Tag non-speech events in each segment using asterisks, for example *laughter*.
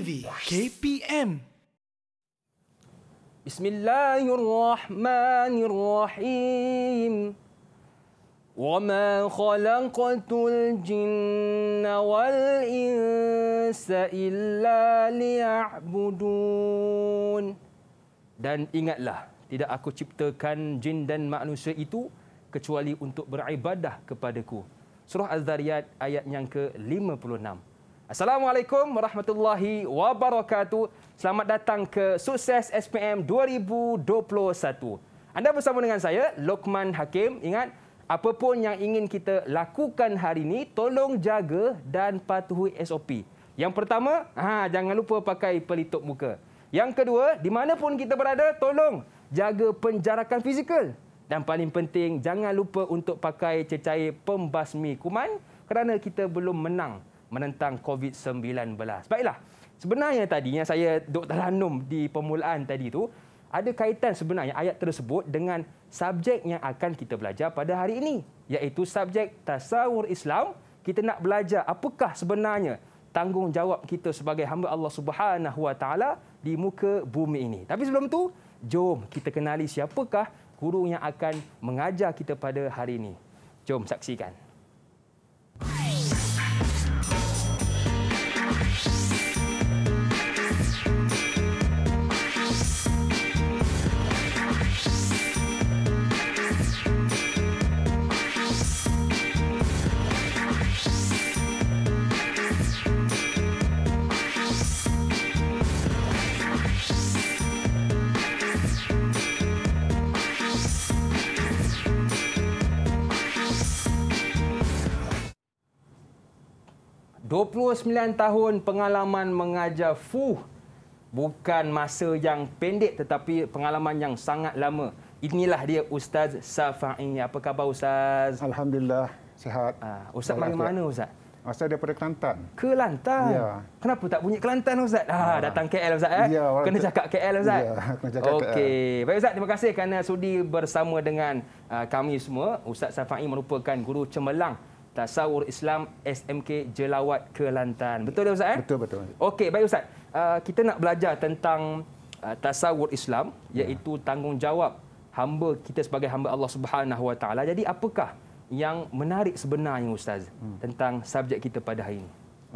TV KPM Bismillahirrahmanirrahim وَمَا خَلَقْتُ الْجِنَّ وَالْإِنسَ إِلَّا لِيَعْبُدُونَ Dan ingatlah, tidak aku ciptakan jin dan manusia itu kecuali untuk beribadah kepadaku. Surah Az-Zariyat ayat yang ke-56. Assalamualaikum warahmatullahi wabarakatuh. Selamat datang ke Sukses SPM 2021. Anda bersama dengan saya, Lokman Hakim. Ingat, apapun yang ingin kita lakukan hari ini, tolong jaga dan patuhi SOP. Yang pertama, ha, jangan lupa pakai pelitup muka. Yang kedua, di mana pun kita berada, tolong jaga penjarakan fizikal. Dan paling penting, jangan lupa untuk pakai cecair pembasmi kuman kerana kita belum menang menentang COVID-19. Baiklah, sebenarnya tadi yang saya duk terhanum di permulaan tadi itu, ada kaitan sebenarnya ayat tersebut dengan subjek yang akan kita belajar pada hari ini. Iaitu subjek tasawur Islam. Kita nak belajar apakah sebenarnya tanggungjawab kita sebagai hamba Allah Subhanahu Wa Taala di muka bumi ini. Tapi sebelum tu, jom kita kenali siapakah guru yang akan mengajar kita pada hari ini. Jom saksikan. 29 tahun pengalaman mengajar fuh bukan masa yang pendek tetapi pengalaman yang sangat lama. Inilah dia Ustaz Safa'i. Apa khabar Ustaz? Alhamdulillah, sihat. Uh, Ustaz dari mana Ustaz? Ustaz daripada Kelantan. Kelantan? Ya. Kenapa tak bunyi Kelantan Ustaz? Ha, ha. Datang KL Ustaz. Eh? Ya, kena cakap KL Ustaz. Ya, kena cakap okay. KL. Baik Ustaz, terima kasih kerana sudi bersama dengan uh, kami semua. Ustaz Safa'i merupakan guru cemerlang Tasawur Islam SMK Jelawat Kelantan. Betul tak Ustaz? Eh? Betul, betul. Okey, baik Ustaz. Uh, kita nak belajar tentang uh, Tasawur Islam iaitu ya. tanggungjawab hamba kita sebagai hamba Allah Subhanahu Wa Taala. Jadi apakah yang menarik sebenarnya Ustaz hmm. tentang subjek kita pada hari ini?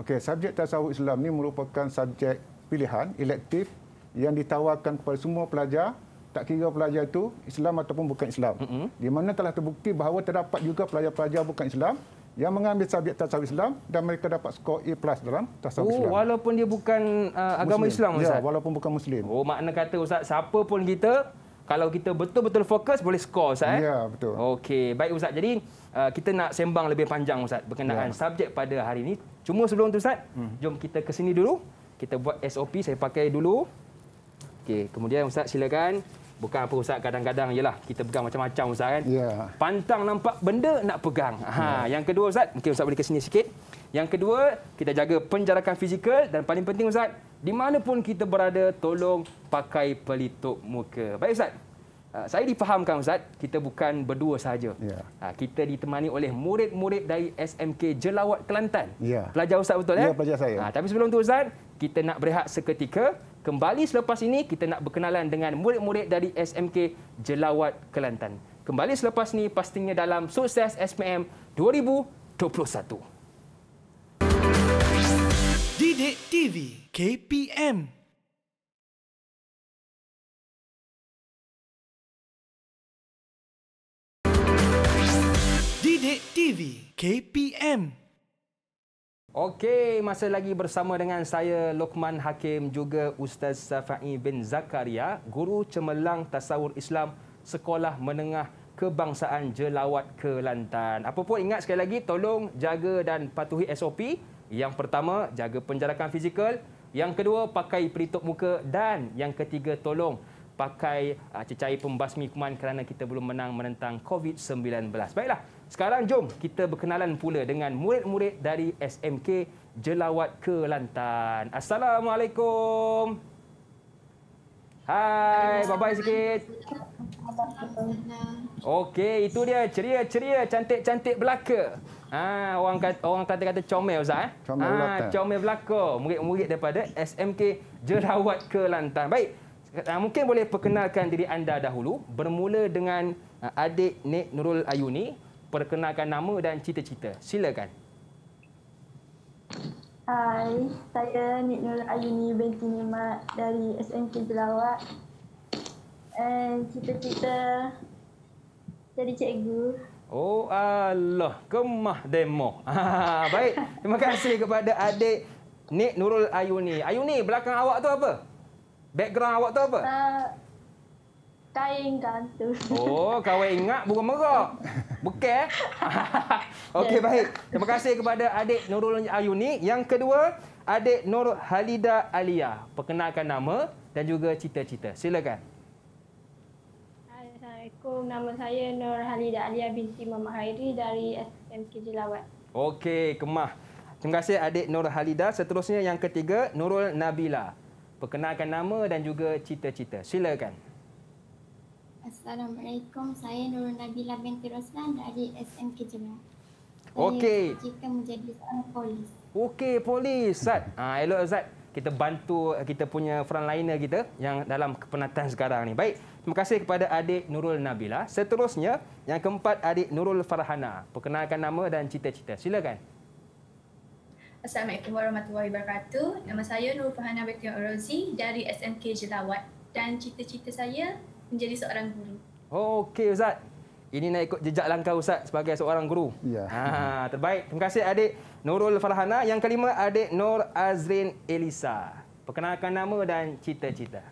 Okey, subjek Tasawur Islam ni merupakan subjek pilihan, elektif yang ditawarkan kepada semua pelajar tak kira pelajar itu Islam ataupun bukan Islam. Mm-hmm. Di mana telah terbukti bahawa terdapat juga pelajar-pelajar bukan Islam yang mengambil subjek tasawuf Islam dan mereka dapat skor A+ plus dalam tasawuf oh, Islam. walaupun dia bukan uh, agama Muslim. Islam ya, ustaz. Ya, walaupun bukan Muslim. Oh, makna kata ustaz, siapa pun kita kalau kita betul-betul fokus boleh skor ustaz eh. Ya, betul. Okey, baik ustaz. Jadi uh, kita nak sembang lebih panjang ustaz berkenaan ya. subjek pada hari ini. Cuma sebelum tu ustaz, hmm. jom kita ke sini dulu. Kita buat SOP saya pakai dulu. Okey, kemudian ustaz silakan bukan apa ustaz kadang-kadang yalah kita pegang macam-macam ustaz kan yeah. pantang nampak benda nak pegang ha yeah. yang kedua ustaz mungkin ustaz boleh ke sini sikit yang kedua kita jaga penjarakan fizikal dan paling penting ustaz di mana pun kita berada tolong pakai pelitup muka baik ustaz ah, saya difahamkan ustaz kita bukan berdua saja yeah. Ya. kita ditemani oleh murid-murid dari SMK Jelawat Kelantan yeah. pelajar ustaz betul ya yeah, pelajar saya ah, tapi sebelum tu ustaz kita nak berehat seketika. Kembali selepas ini, kita nak berkenalan dengan murid-murid dari SMK Jelawat Kelantan. Kembali selepas ini, pastinya dalam sukses SPM 2021. Didik TV KPM Didik TV KPM Okey, masih lagi bersama dengan saya Lokman Hakim juga Ustaz Safai bin Zakaria, guru cemerlang tasawur Islam Sekolah Menengah Kebangsaan Jelawat Kelantan. Apa pun ingat sekali lagi tolong jaga dan patuhi SOP. Yang pertama, jaga penjarakan fizikal. Yang kedua, pakai pelitup muka dan yang ketiga tolong pakai ah, cecair pembasmi kuman kerana kita belum menang menentang COVID-19. Baiklah, sekarang jom kita berkenalan pula dengan murid-murid dari SMK Jelawat Kelantan. Assalamualaikum. Hai, bye-bye sikit. Okey, itu dia ceria-ceria cantik-cantik belaka. Ha, orang kata orang kata kata comel Ustaz eh. ha, comel belaka. Murid-murid daripada SMK Jelawat Kelantan. Baik. Ha, mungkin boleh perkenalkan diri anda dahulu bermula dengan ha, adik Nik Nurul Ayuni perkenalkan nama dan cita-cita. Silakan. Hai, saya Nik Nur Ayuni binti Nimat dari SMK Jelawat. Dan cita-cita jadi cikgu. Oh Allah, kemah demo. *laughs* Ah, baik, terima kasih kepada adik Nik Nurul Ayuni. Ayuni, belakang awak tu apa? Background awak tu apa? Uh, kain gantung. Oh, kau ingat bunga merak. Bukan eh? *laughs* Okey, yes. baik. Terima kasih kepada adik Nurul Ayuni. Yang kedua, adik Nur Halida Alia. Perkenalkan nama dan juga cita-cita. Silakan. Assalamualaikum. Nama saya Nur Halida Alia binti Mama Hairi dari SMK Jelawat. Okey, kemah. Terima kasih adik Nur Halida. Seterusnya yang ketiga, Nurul Nabila. Perkenalkan nama dan juga cita-cita. Silakan. Assalamualaikum. Saya Nurul Nabila binti Roslan dari SM Kejemaah. Okey. Kita menjadi seorang polis. Okey, polis. Ustaz. Ah, ha, elok Ustaz. Kita bantu kita punya frontliner kita yang dalam kepenatan sekarang ni. Baik. Terima kasih kepada adik Nurul Nabila. Seterusnya, yang keempat adik Nurul Farhana. Perkenalkan nama dan cita-cita. Silakan. Assalamualaikum warahmatullahi wabarakatuh. Nama saya Nurul Farhana Bekir Orozi dari SMK Jelawat. Dan cita-cita saya menjadi seorang guru. Oh, okey ustaz. Ini nak ikut jejak langkah ustaz sebagai seorang guru. Ya. Ha, terbaik. Terima kasih adik Nurul Farhana. Yang kelima adik Nur Azrin Elisa. Perkenalkan nama dan cita-cita.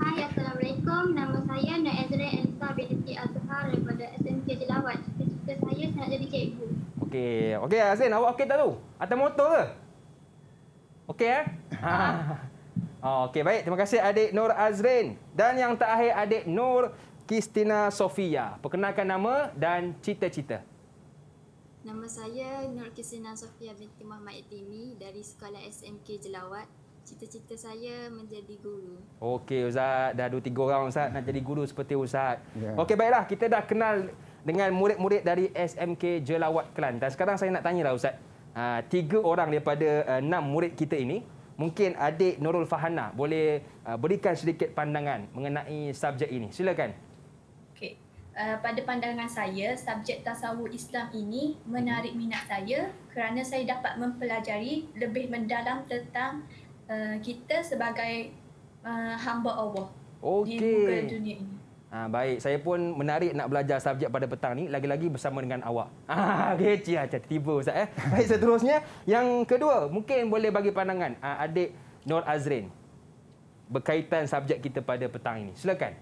Hai, Assalamualaikum. Nama saya Nur Azrin Elisa binti Azhar daripada SMK Jelawat. Cita-cita saya saya nak jadi cikgu. Okey. Okey Azrin, awak okey tak tu? Atas motor ke? Okey eh? Ah. Ha. Oh, Okey, baik. Terima kasih adik Nur Azrin. Dan yang terakhir adik Nur Kristina Sofia. Perkenalkan nama dan cita-cita. Nama saya Nur Kristina Sofia binti Muhammad Etimi dari Sekolah SMK Jelawat. Cita-cita saya menjadi guru. Okey, Ustaz. Dah dua tiga orang, Ustaz. Nak jadi guru seperti Ustaz. Yeah. Okey, baiklah. Kita dah kenal dengan murid-murid dari SMK Jelawat Kelantan. Sekarang saya nak tanyalah, Ustaz. Uh, tiga orang daripada ah, enam murid kita ini, mungkin adik Nurul Fahana boleh uh, berikan sedikit pandangan mengenai subjek ini. Silakan. Okey. Uh, pada pandangan saya, subjek tasawuf Islam ini menarik minat saya kerana saya dapat mempelajari lebih mendalam tentang uh, kita sebagai hamba Allah okay. di muka dunia ini. Ha, baik, saya pun menarik nak belajar subjek pada petang ni lagi-lagi bersama dengan awak. Ah, geci aja tiba ustaz eh. *laughs* Baik, seterusnya yang kedua, mungkin boleh bagi pandangan ha, adik Nur Azrin berkaitan subjek kita pada petang ini. Silakan.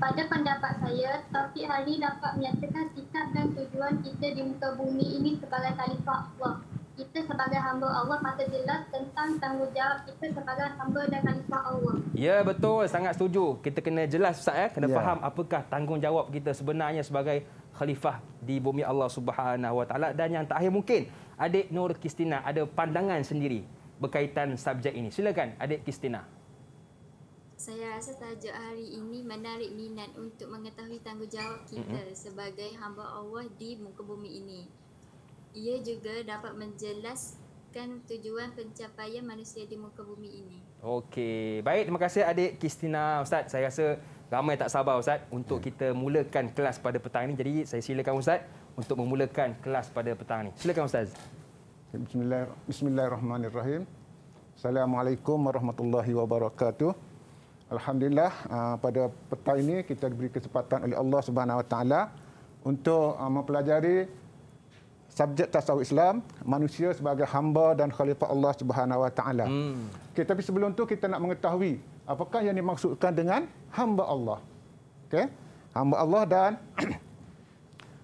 Pada pendapat saya, Taufik Hari dapat menyatakan sikap dan tujuan kita di muka bumi ini sebagai khalifah Allah kita sebagai hamba Allah patut jelas tentang tanggungjawab kita sebagai hamba dan khalifah Allah. Ya betul sangat setuju. Kita kena jelas Ustaz eh kena ya. faham apakah tanggungjawab kita sebenarnya sebagai khalifah di bumi Allah Subhanahu Wa dan yang terakhir mungkin Adik Nur Kistina ada pandangan sendiri berkaitan subjek ini. Silakan Adik Kistina. Saya rasa tajuk hari ini menarik minat untuk mengetahui tanggungjawab kita mm-hmm. sebagai hamba Allah di muka bumi ini ia juga dapat menjelaskan tujuan pencapaian manusia di muka bumi ini. Okey, baik terima kasih adik Kristina Ustaz. Saya rasa ramai tak sabar Ustaz untuk hmm. kita mulakan kelas pada petang ini. Jadi saya silakan Ustaz untuk memulakan kelas pada petang ini. Silakan Ustaz. Bismillahirrahmanirrahim. Assalamualaikum warahmatullahi wabarakatuh. Alhamdulillah ah, pada petang ini kita diberi kesempatan oleh Allah Subhanahu Wa Taala untuk ah, mempelajari subjek tasawuf Islam, manusia sebagai hamba dan khalifah Allah Subhanahu Wa Taala. Hmm. Okey, tapi sebelum tu kita nak mengetahui apakah yang dimaksudkan dengan hamba Allah. Okay, Hamba Allah dan *clears throat*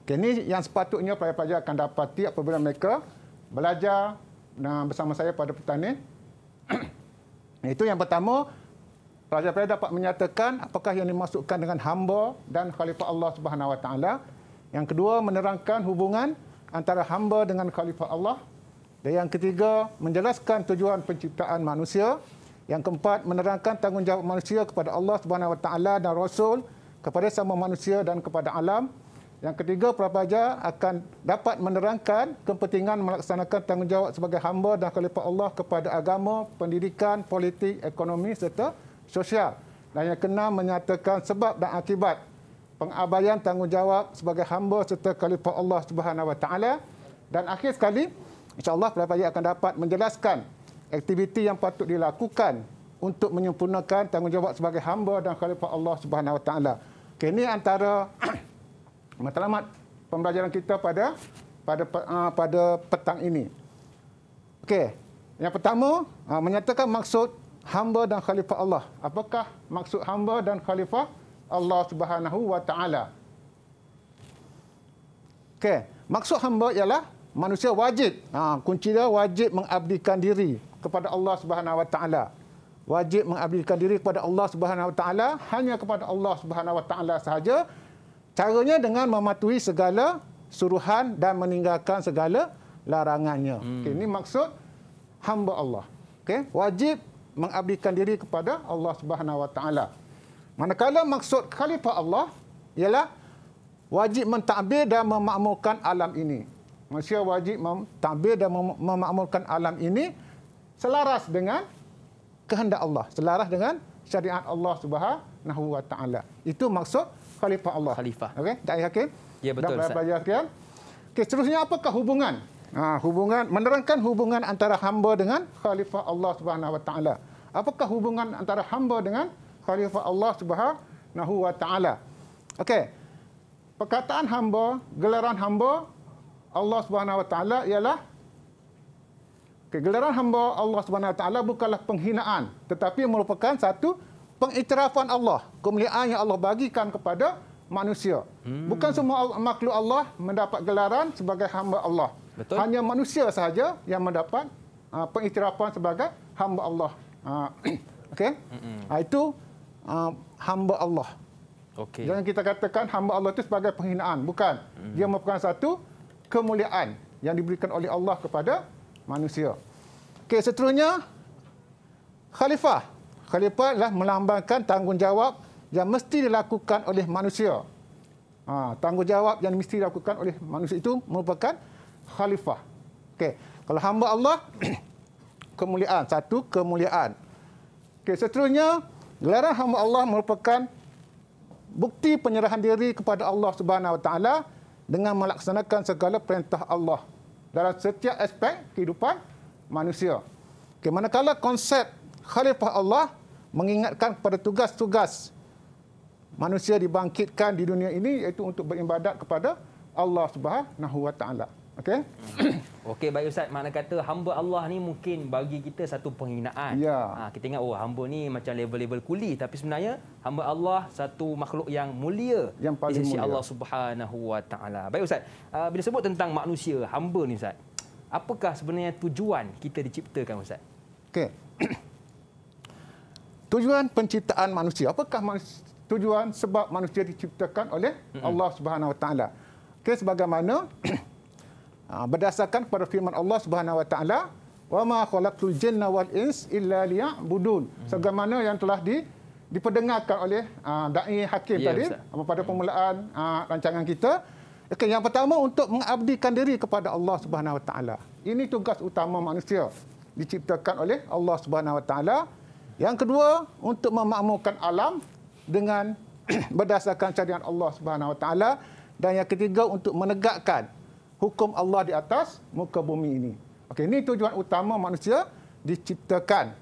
okay, ini yang sepatutnya pelajar-pelajar akan dapati apabila mereka belajar bersama saya pada petang ini. *clears throat* Itu yang pertama, pelajar-pelajar dapat menyatakan apakah yang dimasukkan dengan hamba dan khalifah Allah Subhanahu SWT. Yang kedua, menerangkan hubungan antara hamba dengan khalifah Allah. Dan yang ketiga, menjelaskan tujuan penciptaan manusia. Yang keempat, menerangkan tanggungjawab manusia kepada Allah Subhanahu Wa Taala dan Rasul kepada sama manusia dan kepada alam. Yang ketiga, pelajar akan dapat menerangkan kepentingan melaksanakan tanggungjawab sebagai hamba dan khalifah Allah kepada agama, pendidikan, politik, ekonomi serta sosial. Dan yang keenam, menyatakan sebab dan akibat pengabaian tanggungjawab sebagai hamba serta khalifah Allah Subhanahu Wa Taala dan akhir sekali insyaallah pada pagi akan dapat menjelaskan aktiviti yang patut dilakukan untuk menyempurnakan tanggungjawab sebagai hamba dan khalifah Allah Subhanahu Wa Taala. Okay, ini antara *clears throat* matlamat pembelajaran kita pada pada ah, pada petang ini. Okey. Yang pertama, ah, menyatakan maksud hamba dan khalifah Allah. Apakah maksud hamba dan khalifah Allah Subhanahu Wa Taala. Okay. Maksud hamba ialah manusia wajib. Ha, kunci dia wajib mengabdikan diri kepada Allah Subhanahu Wa Taala. Wajib mengabdikan diri kepada Allah Subhanahu Wa Taala hanya kepada Allah Subhanahu Wa Taala sahaja. Caranya dengan mematuhi segala suruhan dan meninggalkan segala larangannya. Hmm. Okay, ini maksud hamba Allah. Okay. Wajib mengabdikan diri kepada Allah Subhanahu Wa Taala. Manakala maksud khalifah Allah ialah wajib mentadbir dan memakmurkan alam ini. Manusia wajib mentadbir dan memakmurkan alam ini selaras dengan kehendak Allah, selaras dengan syariat Allah Subhanahu wa taala. Itu maksud khalifah Allah. Khalifah. Okey, dah yakin? Ya betul. Dah belajar sekian. Okey, seterusnya apakah hubungan? Ha, hubungan menerangkan hubungan antara hamba dengan khalifah Allah Subhanahu wa taala. Apakah hubungan antara hamba dengan khalifah Allah Subhanahu wa taala. Okey. Perkataan hamba, gelaran hamba Allah Subhanahu wa taala ialah okay, gelaran hamba Allah Subhanahu wa taala bukanlah penghinaan tetapi merupakan satu pengiktirafan Allah, kemuliaan yang Allah bagikan kepada manusia. Hmm. Bukan semua makhluk Allah mendapat gelaran sebagai hamba Allah. Betul. Hanya manusia sahaja yang mendapat ah, pengiktirafan sebagai hamba Allah. Uh, Okey? Uh, itu uh, hamba Allah. Okay. Jangan kita katakan hamba Allah itu sebagai penghinaan. Bukan. Hmm. Dia merupakan satu kemuliaan yang diberikan oleh Allah kepada manusia. Okey, seterusnya, khalifah. Khalifah adalah melambangkan tanggungjawab yang mesti dilakukan oleh manusia. Ha, tanggungjawab yang mesti dilakukan oleh manusia itu merupakan khalifah. Okey, kalau hamba Allah, *clears throat* kemuliaan. Satu, kemuliaan. Okey, seterusnya, Gelaran hamba Allah merupakan bukti penyerahan diri kepada Allah Subhanahu Wa Taala dengan melaksanakan segala perintah Allah dalam setiap aspek kehidupan manusia. Okay, manakala konsep khalifah Allah mengingatkan kepada tugas-tugas manusia dibangkitkan di dunia ini iaitu untuk beribadat kepada Allah Subhanahu Wa Taala. Okey. Okey baik Ustaz, makna kata hamba Allah ni mungkin bagi kita satu penghinaan. Ya. Ha, kita ingat, oh hamba ni macam level-level kuli. Tapi sebenarnya, hamba Allah satu makhluk yang mulia. Yang paling mulia. Allah subhanahu wa ta'ala. Baik Ustaz, uh, bila sebut tentang manusia, hamba ni Ustaz, apakah sebenarnya tujuan kita diciptakan Ustaz? Okey. *clears throat* tujuan penciptaan manusia. Apakah manusia, tujuan sebab manusia diciptakan oleh mm-hmm. Allah subhanahu wa ta'ala? Okey, sebagaimana *clears throat* Ha, berdasarkan kepada firman Allah Subhanahu Wa Taala, "Wa ma khalaqtul jinna wal ins illa liya'budun." Hmm. Sebagaimana yang telah di diperdengarkan oleh uh, dai hakim yeah, tadi Ustaz. pada hmm. permulaan uh, rancangan kita. Okay, yang pertama untuk mengabdikan diri kepada Allah Subhanahu Wa Taala. Ini tugas utama manusia diciptakan oleh Allah Subhanahu Wa Taala. Yang kedua untuk memakmurkan alam dengan *clears throat* berdasarkan syariat Allah Subhanahu Wa Taala dan yang ketiga untuk menegakkan hukum Allah di atas muka bumi ini. Okey, ini tujuan utama manusia diciptakan.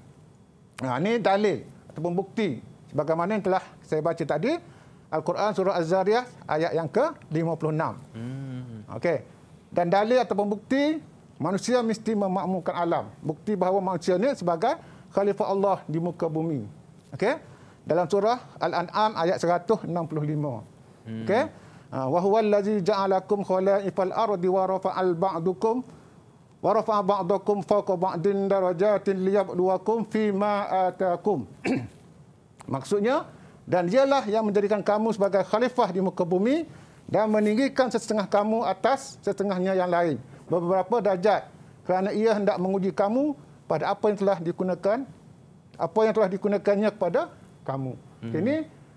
Nah, ha, ini dalil ataupun bukti sebagaimana yang telah saya baca tadi Al-Quran surah Az-Zariyah ayat yang ke-56. Hmm. Okey. Dan dalil ataupun bukti manusia mesti memakmurkan alam. Bukti bahawa manusia ini sebagai khalifah Allah di muka bumi. Okey. Dalam surah Al-An'am ayat 165. Hmm. Okey. Ha, wa huwa allazi ja'alakum khalaifal ardi wa rafa'al ba'dukum wa rafa'a ba'dakum fawqa ba'din darajatin liyabluwakum fi ma atakum *clears throat* maksudnya dan dialah yang menjadikan kamu sebagai khalifah di muka bumi dan meninggikan setengah kamu atas setengahnya yang lain beberapa darjat kerana ia hendak menguji kamu pada apa yang telah digunakan apa yang telah digunakannya kepada kamu. Hmm. Ini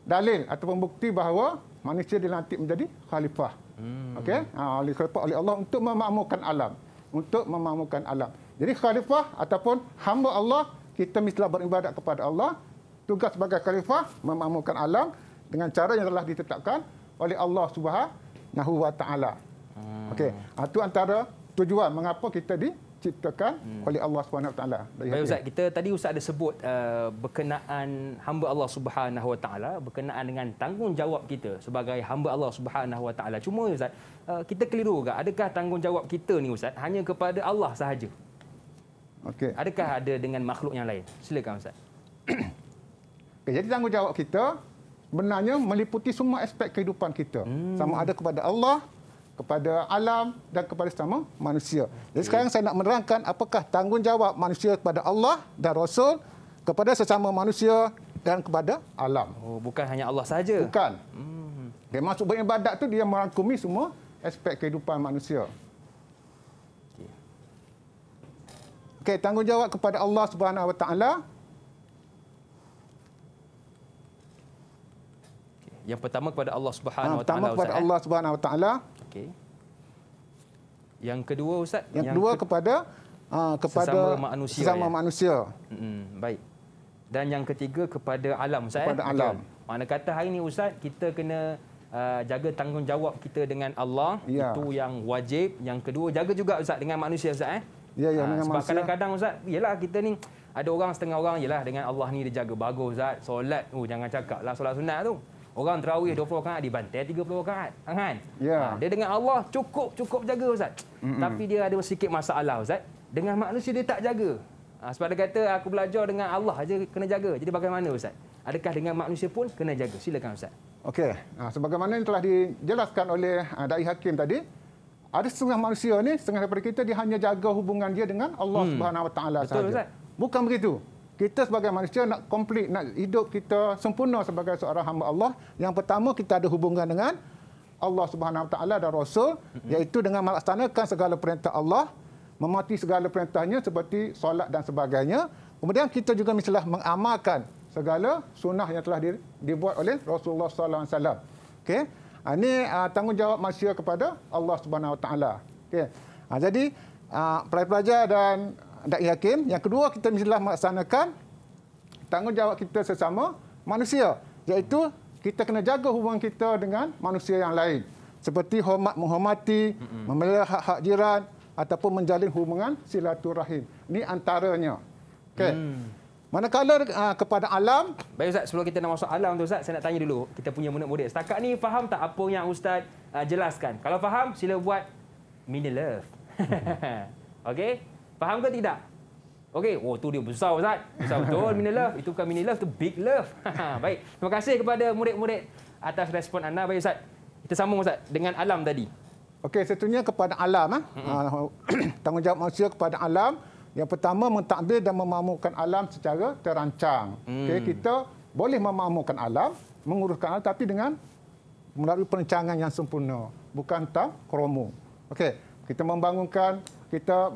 dalil atau bukti bahawa manusia dilantik menjadi khalifah. Hmm. Okey, ha, oleh khalifah oleh Allah untuk memakmurkan alam, untuk memakmurkan alam. Jadi khalifah ataupun hamba Allah kita mesti beribadat kepada Allah. Tugas sebagai khalifah memakmurkan alam dengan cara yang telah ditetapkan oleh Allah Subhanahu wa taala. Hmm. Okey, ha, itu antara tujuan mengapa kita di diciptakan hmm. oleh Allah Subhanahu Wa Taala. Baik Ustaz, kita tadi Ustaz ada sebut uh, berkenaan hamba Allah Subhanahu Wa Taala berkenaan dengan tanggungjawab kita sebagai hamba Allah Subhanahu Wa Taala. Cuma Ustaz, uh, kita keliru ke? Adakah tanggungjawab kita ni Ustaz hanya kepada Allah sahaja? Okey. Adakah ada dengan makhluk yang lain? Silakan Ustaz. *clears throat* okay, jadi tanggungjawab kita sebenarnya meliputi semua aspek kehidupan kita. Hmm. Sama ada kepada Allah, kepada alam dan kepada sama manusia. Jadi sekarang saya nak menerangkan apakah tanggungjawab manusia kepada Allah dan Rasul kepada sesama manusia dan kepada alam. Oh, bukan hanya Allah saja. Bukan. Hmm. Dia masuk beribadat tu dia merangkumi semua aspek kehidupan manusia. Okey. Okay, tanggungjawab kepada Allah Subhanahu Wa Taala. Yang pertama kepada Allah ah, Subhanahu Wa Taala. Yang pertama kepada eh? Allah Subhanahu Wa Taala. Okey. Yang kedua ustaz, yang, yang kedua ke kepada ha, kepada sesama manusia. Sesama ya? manusia. Hmm, baik. Dan yang ketiga kepada alam ustaz. Kepada eh? alam. Mana kata hari ini ustaz kita kena Uh, jaga tanggungjawab kita dengan Allah ya. itu yang wajib yang kedua jaga juga ustaz dengan manusia ustaz eh ya ya uh, sebab kadang-kadang ustaz yalah kita ni ada orang setengah orang yalah dengan Allah ni dia jaga bagus ustaz solat oh uh, jangan cakaplah solat sunat tu Orang terawih 20 rakaat dibantai 30 rakaat. Kan? Ya. Yeah. Ha, dia dengan Allah cukup cukup jaga ustaz. Mm-mm. Tapi dia ada sikit masalah ustaz. Dengan manusia dia tak jaga. Ha, sebab dia kata aku belajar dengan Allah aja kena jaga. Jadi bagaimana ustaz? Adakah dengan manusia pun kena jaga? Silakan ustaz. Okey. Ha, sebagaimana yang telah dijelaskan oleh uh, dai hakim tadi, ada setengah manusia ni setengah daripada kita dia hanya jaga hubungan dia dengan Allah hmm. Subhanahu Wa Taala saja. Bukan begitu kita sebagai manusia nak komplit, nak hidup kita sempurna sebagai seorang hamba Allah. Yang pertama kita ada hubungan dengan Allah Subhanahu Wa Taala dan Rasul, mm-hmm. iaitu dengan melaksanakan segala perintah Allah, mematuhi segala perintahnya seperti solat dan sebagainya. Kemudian kita juga misalnya mengamalkan segala sunnah yang telah dibuat oleh Rasulullah SAW. Okay? Ah, ini ah, tanggungjawab manusia kepada Allah Subhanahu Wa Taala. Okay? Ah, jadi pelajar pelajar dan adat yakin. Yang kedua, kita mestilah melaksanakan tanggungjawab kita sesama manusia. Iaitu, kita kena jaga hubungan kita dengan manusia yang lain. Seperti hormat menghormati, memelihara hak-hak jiran, ataupun menjalin hubungan silaturahim. Ini antaranya. Okay. Hmm. Manakala uh, kepada alam... Baik Ustaz, sebelum kita nak masuk alam tu Ustaz, saya nak tanya dulu kita punya murid-murid. Setakat ni faham tak apa yang Ustaz uh, jelaskan? Kalau faham, sila buat mini love. Hmm. *laughs* Okey? Faham ke tidak? Okey, oh tu dia besar Ustaz. Besar betul *laughs* mini love. Itu bukan mini love, tu big love. *laughs* Ha, baik. Terima kasih kepada murid-murid atas respon anda. Baik Ustaz. Kita sambung Ustaz dengan alam tadi. Okey, setunya kepada alam. Eh. Ah. Mm-hmm. *clears throat* Tanggungjawab manusia kepada alam. Yang pertama, mentakdir dan memamukan alam secara terancang. Mm. Okey, kita boleh memamukan alam, menguruskan alam tapi dengan melalui perancangan yang sempurna. Bukan tak kromo. Okey, kita membangunkan, kita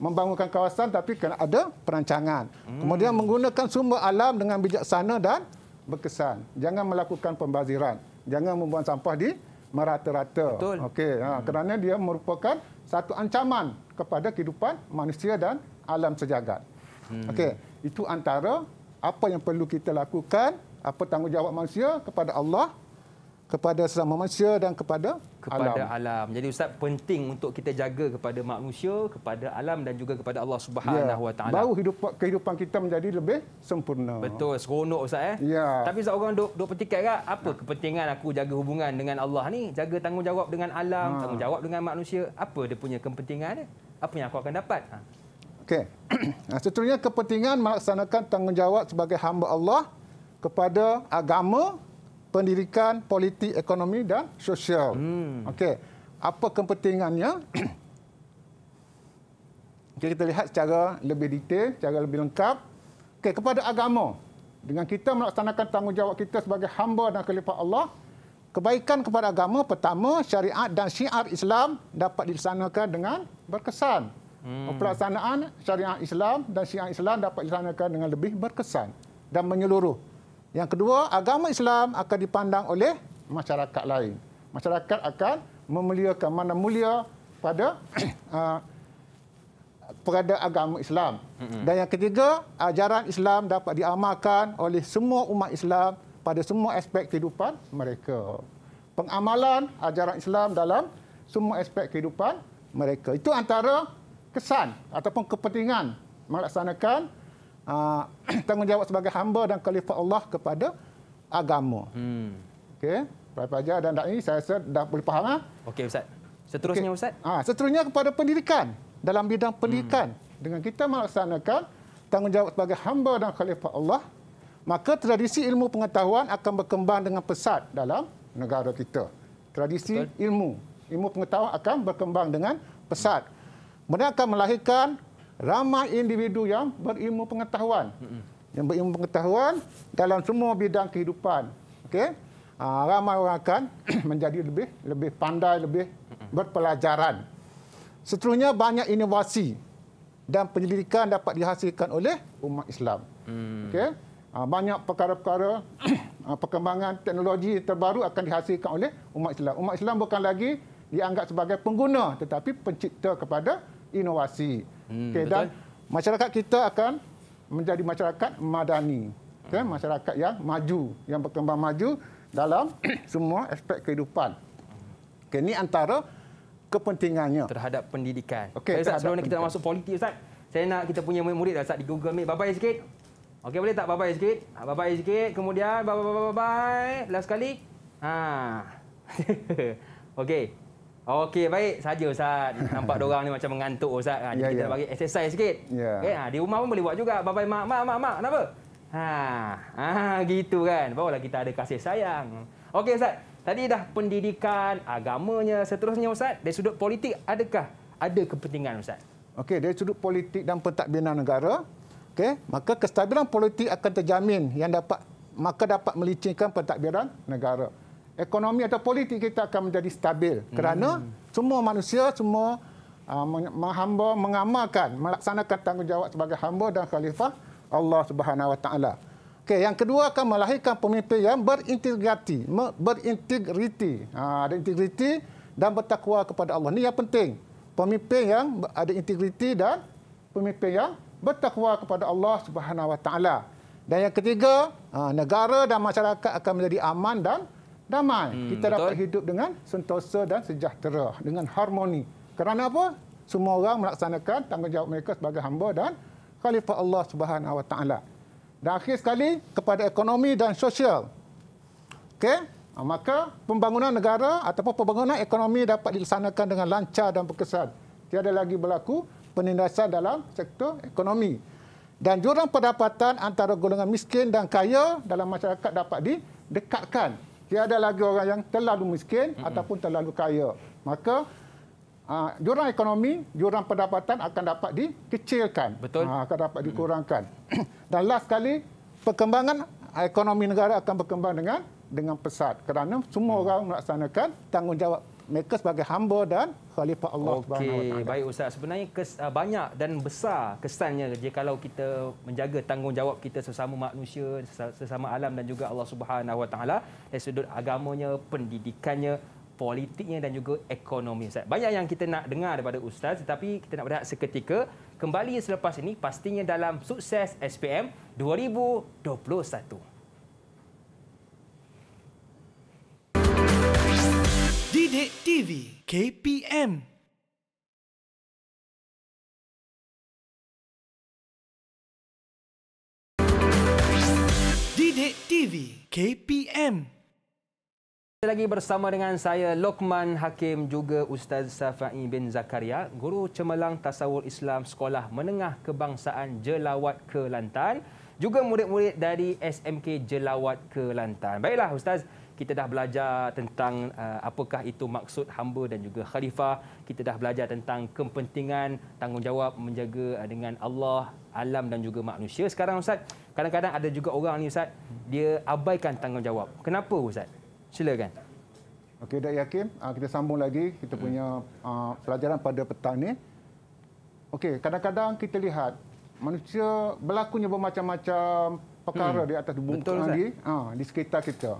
membangunkan kawasan tapi kena ada perancangan. Hmm. Kemudian menggunakan sumber alam dengan bijaksana dan berkesan. Jangan melakukan pembaziran. Jangan membuang sampah di merata-rata. Okey, ha, hmm. kerana dia merupakan satu ancaman kepada kehidupan manusia dan alam sejagat. Hmm. Okey, itu antara apa yang perlu kita lakukan, apa tanggungjawab manusia kepada Allah kepada sesama manusia dan kepada kepada alam. alam. Jadi ustaz penting untuk kita jaga kepada manusia, kepada alam dan juga kepada Allah Subhanahu ya, Wa Taala. Baru hidup kehidupan kita menjadi lebih sempurna. Betul, seronok ustaz eh. Ya. Tapi ustaz orang duk duk petikat kan? apa ya. kepentingan aku jaga hubungan dengan Allah ni, jaga tanggungjawab dengan alam, ha. tanggungjawab dengan manusia, apa dia punya kepentingan dia? Apa yang aku akan dapat? Ha. Okey. *clears throat* nah, seterusnya kepentingan melaksanakan tanggungjawab sebagai hamba Allah kepada agama pendidikan politik ekonomi dan sosial. Hmm. Okey. Apa kepentingannya? *clears throat* okay, kita lihat secara lebih detail, secara lebih lengkap. Okey, kepada agama. Dengan kita melaksanakan tanggungjawab kita sebagai hamba dan khalifah Allah, kebaikan kepada agama pertama, syariat dan syiar Islam dapat dilaksanakan dengan berkesan. Hmm. Pelaksanaan syariat Islam dan syiar Islam dapat dilaksanakan dengan lebih berkesan dan menyeluruh. Yang kedua, agama Islam akan dipandang oleh masyarakat lain. Masyarakat akan memuliakan mana mulia pada *clears throat* uh, perada agama Islam. Dan yang ketiga, ajaran Islam dapat diamalkan oleh semua umat Islam pada semua aspek kehidupan mereka. Pengamalan ajaran Islam dalam semua aspek kehidupan mereka. Itu antara kesan ataupun kepentingan melaksanakan Ah, *clears throat* tanggungjawab sebagai hamba dan khalifah Allah kepada agama. Hmm. Okey. Pelajar dan dakwah ini saya rasa dah boleh faham. Lah. Okey Ustaz. Seterusnya okay. Ustaz? Ah, ha, seterusnya kepada pendidikan dalam bidang pendidikan. Hmm. Dengan kita melaksanakan tanggungjawab sebagai hamba dan khalifah Allah, maka tradisi ilmu pengetahuan akan berkembang dengan pesat dalam negara kita. Tradisi Betul. ilmu, ilmu pengetahuan akan berkembang dengan pesat. Mereka akan melahirkan ramai individu yang berilmu pengetahuan. Mm-hmm. Yang berilmu pengetahuan dalam semua bidang kehidupan. Okey. Uh, ramai orang akan *clears throat* menjadi lebih lebih pandai, lebih berpelajaran. Seterusnya banyak inovasi dan penyelidikan dapat dihasilkan oleh umat Islam. Mm. Okey. Uh, banyak perkara-perkara *clears throat* ah, perkembangan teknologi terbaru akan dihasilkan oleh umat Islam. Umat Islam bukan lagi dianggap sebagai pengguna tetapi pencipta kepada inovasi. Hmm, okay, dan masyarakat kita akan menjadi masyarakat madani. Okay, hmm. Masyarakat yang maju, yang berkembang maju dalam *coughs* semua aspek kehidupan. Okay, ini antara kepentingannya. Terhadap pendidikan. Okay, Ustaz, sebelum pendidikan. kita masuk politik, Ustaz. Saya nak kita punya murid-murid Ustaz di Google Meet. Bye-bye sikit. Okey boleh tak bye-bye sikit? Ha, bye-bye sikit. Kemudian bye-bye. Last sekali. Ha. *laughs* Okey. Okey, baik saja Ustaz. Nampak dua ni macam mengantuk Ustaz. Ha, jadi yeah, kita yeah. bagi exercise sikit. Yeah. Okay, ha, di rumah pun boleh buat juga. Bapak mak, mak, mak, mak, kenapa? Ha, ha, gitu kan. Barulah kita ada kasih sayang. Okey Ustaz, tadi dah pendidikan agamanya seterusnya Ustaz. Dari sudut politik, adakah ada kepentingan Ustaz? Okey, dari sudut politik dan pentadbiran negara, okey, maka kestabilan politik akan terjamin yang dapat maka dapat melicinkan pentadbiran negara ekonomi atau politik kita akan menjadi stabil kerana hmm. semua manusia semua ah, menghamba mengamalkan melaksanakan tanggungjawab sebagai hamba dan khalifah Allah Subhanahu Wa Taala. Okey, yang kedua akan melahirkan pemimpin yang berintegriti, berintegriti. Ah, ada integriti dan bertakwa kepada Allah. Ini yang penting. Pemimpin yang ada integriti dan pemimpin yang bertakwa kepada Allah Subhanahu Wa Taala. Dan yang ketiga, ah, negara dan masyarakat akan menjadi aman dan damai. Hmm, kita betul. dapat hidup dengan sentosa dan sejahtera, dengan harmoni. Kerana apa? Semua orang melaksanakan tanggungjawab mereka sebagai hamba dan khalifah Allah Subhanahu Wa Taala. Dan akhir sekali kepada ekonomi dan sosial. Okey? Ah, maka pembangunan negara ataupun pembangunan ekonomi dapat dilaksanakan dengan lancar dan berkesan. Tiada lagi berlaku penindasan dalam sektor ekonomi. Dan jurang pendapatan antara golongan miskin dan kaya dalam masyarakat dapat didekatkan dia ada lagi orang yang terlalu miskin mm-hmm. ataupun terlalu kaya. Maka uh, jurang ekonomi, jurang pendapatan akan dapat dikecilkan. Betul. Uh, akan dapat dikurangkan. Mm-hmm. *clears throat* Dan last sekali, perkembangan ah, ekonomi negara akan berkembang dengan dengan pesat kerana semua mm. orang melaksanakan tanggungjawab mereka sebagai hamba dan khalifah Allah okay. Subhanahu Okey, baik ustaz. Sebenarnya kes, uh, banyak dan besar kesannya jika kalau kita menjaga tanggungjawab kita sesama manusia, sesama alam dan juga Allah Subhanahu Wa Taala dari sudut agamanya, pendidikannya, politiknya dan juga ekonomi ustaz. Banyak yang kita nak dengar daripada ustaz tetapi kita nak berehat seketika. Kembali selepas ini pastinya dalam sukses SPM 2021. Didik TV KPM Didik TV KPM Kita lagi bersama dengan saya Lokman Hakim juga Ustaz Safai bin Zakaria Guru Cemerlang Tasawur Islam Sekolah Menengah Kebangsaan Jelawat Kelantan juga murid-murid dari SMK Jelawat Kelantan. Baiklah Ustaz, kita dah belajar tentang uh, apakah itu maksud hamba dan juga khalifah kita dah belajar tentang kepentingan tanggungjawab menjaga uh, dengan Allah alam dan juga manusia sekarang ustaz kadang-kadang ada juga orang ni ustaz dia abaikan tanggungjawab kenapa ustaz silakan okey dah yakin uh, kita sambung lagi kita punya hmm. uh, pelajaran pada petang ni okey kadang-kadang kita lihat manusia berlakunya bermacam-macam perkara hmm. di atas bumi ha, uh, di sekitar kita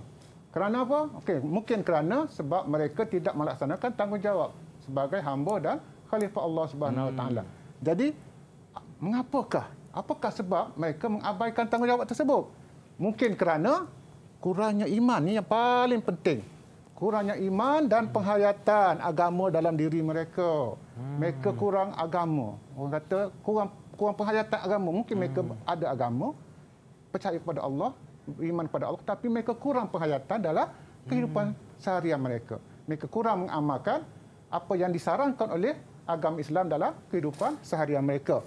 kerana apa? Okey, mungkin kerana sebab mereka tidak melaksanakan tanggungjawab sebagai hamba dan khalifah Allah Subhanahu hmm. taala. Jadi, mengapakah? Apakah sebab mereka mengabaikan tanggungjawab tersebut? Mungkin kerana kurangnya iman ni yang paling penting. Kurangnya iman dan hmm. penghayatan agama dalam diri mereka. Hmm. Mereka kurang agama. Orang kata kurang kurang penghayatan agama. Mungkin hmm. mereka ada agama percaya kepada Allah iman kepada Allah tapi mereka kurang penghayatan dalam kehidupan hmm. seharian mereka. Mereka kurang mengamalkan apa yang disarankan oleh agama Islam dalam kehidupan seharian mereka.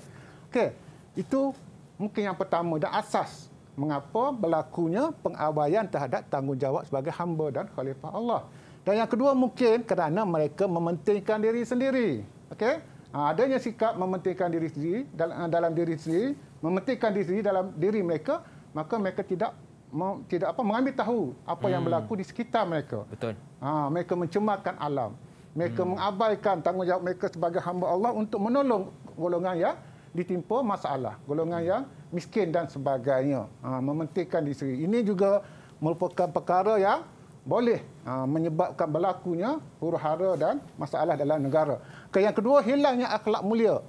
Okey, itu mungkin yang pertama dan asas mengapa berlakunya pengabaian terhadap tanggungjawab sebagai hamba dan khalifah Allah. Dan yang kedua mungkin kerana mereka mementingkan diri sendiri. Okey, ha, adanya sikap mementingkan diri sendiri dalam, dalam diri sendiri, mementingkan diri sendiri dalam diri mereka, maka mereka tidak mau, tidak apa mengambil tahu apa hmm. yang berlaku di sekitar mereka. Betul. Ha, mereka mencemarkan alam. Mereka hmm. mengabaikan tanggungjawab mereka sebagai hamba Allah untuk menolong golongan yang ditimpa masalah, golongan yang miskin dan sebagainya. Ha, mementingkan diri sendiri. Ini juga merupakan perkara yang boleh ha, menyebabkan berlakunya huru-hara dan masalah dalam negara. ke Yang kedua, hilangnya akhlak mulia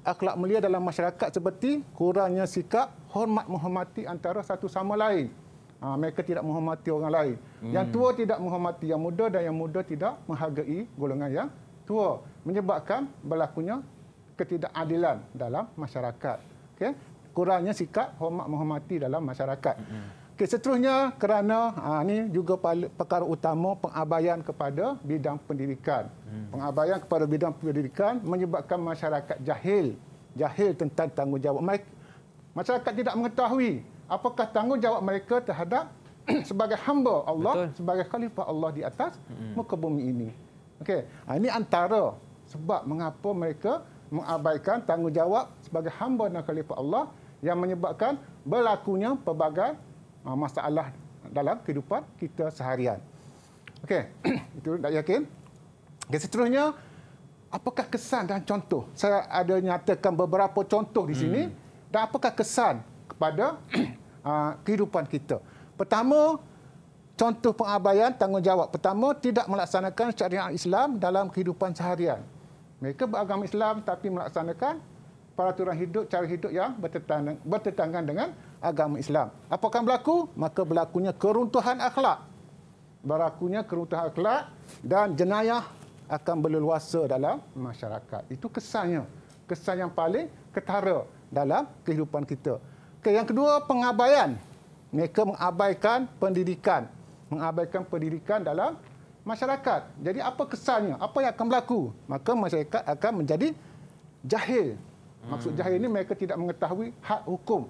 akhlak mulia dalam masyarakat seperti kurangnya sikap hormat menghormati antara satu sama lain. Ha, mereka tidak menghormati orang lain. Hmm. Yang tua tidak menghormati yang muda dan yang muda tidak menghargai golongan yang tua. Menyebabkan berlakunya ketidakadilan dalam masyarakat. Okay? Kurangnya sikap hormat menghormati dalam masyarakat. Hmm. Okay, seterusnya kerana ha, ini juga perkara utama pengabaian kepada bidang pendidikan. Hmm. Pengabaian kepada bidang pendidikan menyebabkan masyarakat jahil. Jahil tentang tanggungjawab mereka. Masyarakat tidak mengetahui apakah tanggungjawab mereka terhadap *clears throat* sebagai hamba Allah, Betul. sebagai khalifah Allah di atas hmm. muka bumi ini. Okay. Ha, ini antara sebab mengapa mereka mengabaikan tanggungjawab sebagai hamba dan khalifah Allah yang menyebabkan berlakunya pelbagai uh, masalah dalam kehidupan kita seharian. Okey, *clears throat* itu tak yakin. Okay, seterusnya, apakah kesan dan contoh? Saya ada nyatakan beberapa contoh di sini. Hmm. Dan apakah kesan kepada uh, *clears throat* kehidupan kita? Pertama, contoh pengabaian tanggungjawab. Pertama, tidak melaksanakan syariat Islam dalam kehidupan seharian. Mereka beragama Islam tapi melaksanakan peraturan hidup, cara hidup yang bertentangan dengan agama Islam. Apa akan berlaku? Maka berlakunya keruntuhan akhlak. Berlakunya keruntuhan akhlak dan jenayah akan berleluasa dalam masyarakat. Itu kesannya. Kesan yang paling ketara dalam kehidupan kita. Okay, yang kedua, pengabaian. Mereka mengabaikan pendidikan. Mengabaikan pendidikan dalam masyarakat. Jadi apa kesannya? Apa yang akan berlaku? Maka masyarakat akan menjadi jahil. Maksud jahil ini mereka tidak mengetahui hak hukum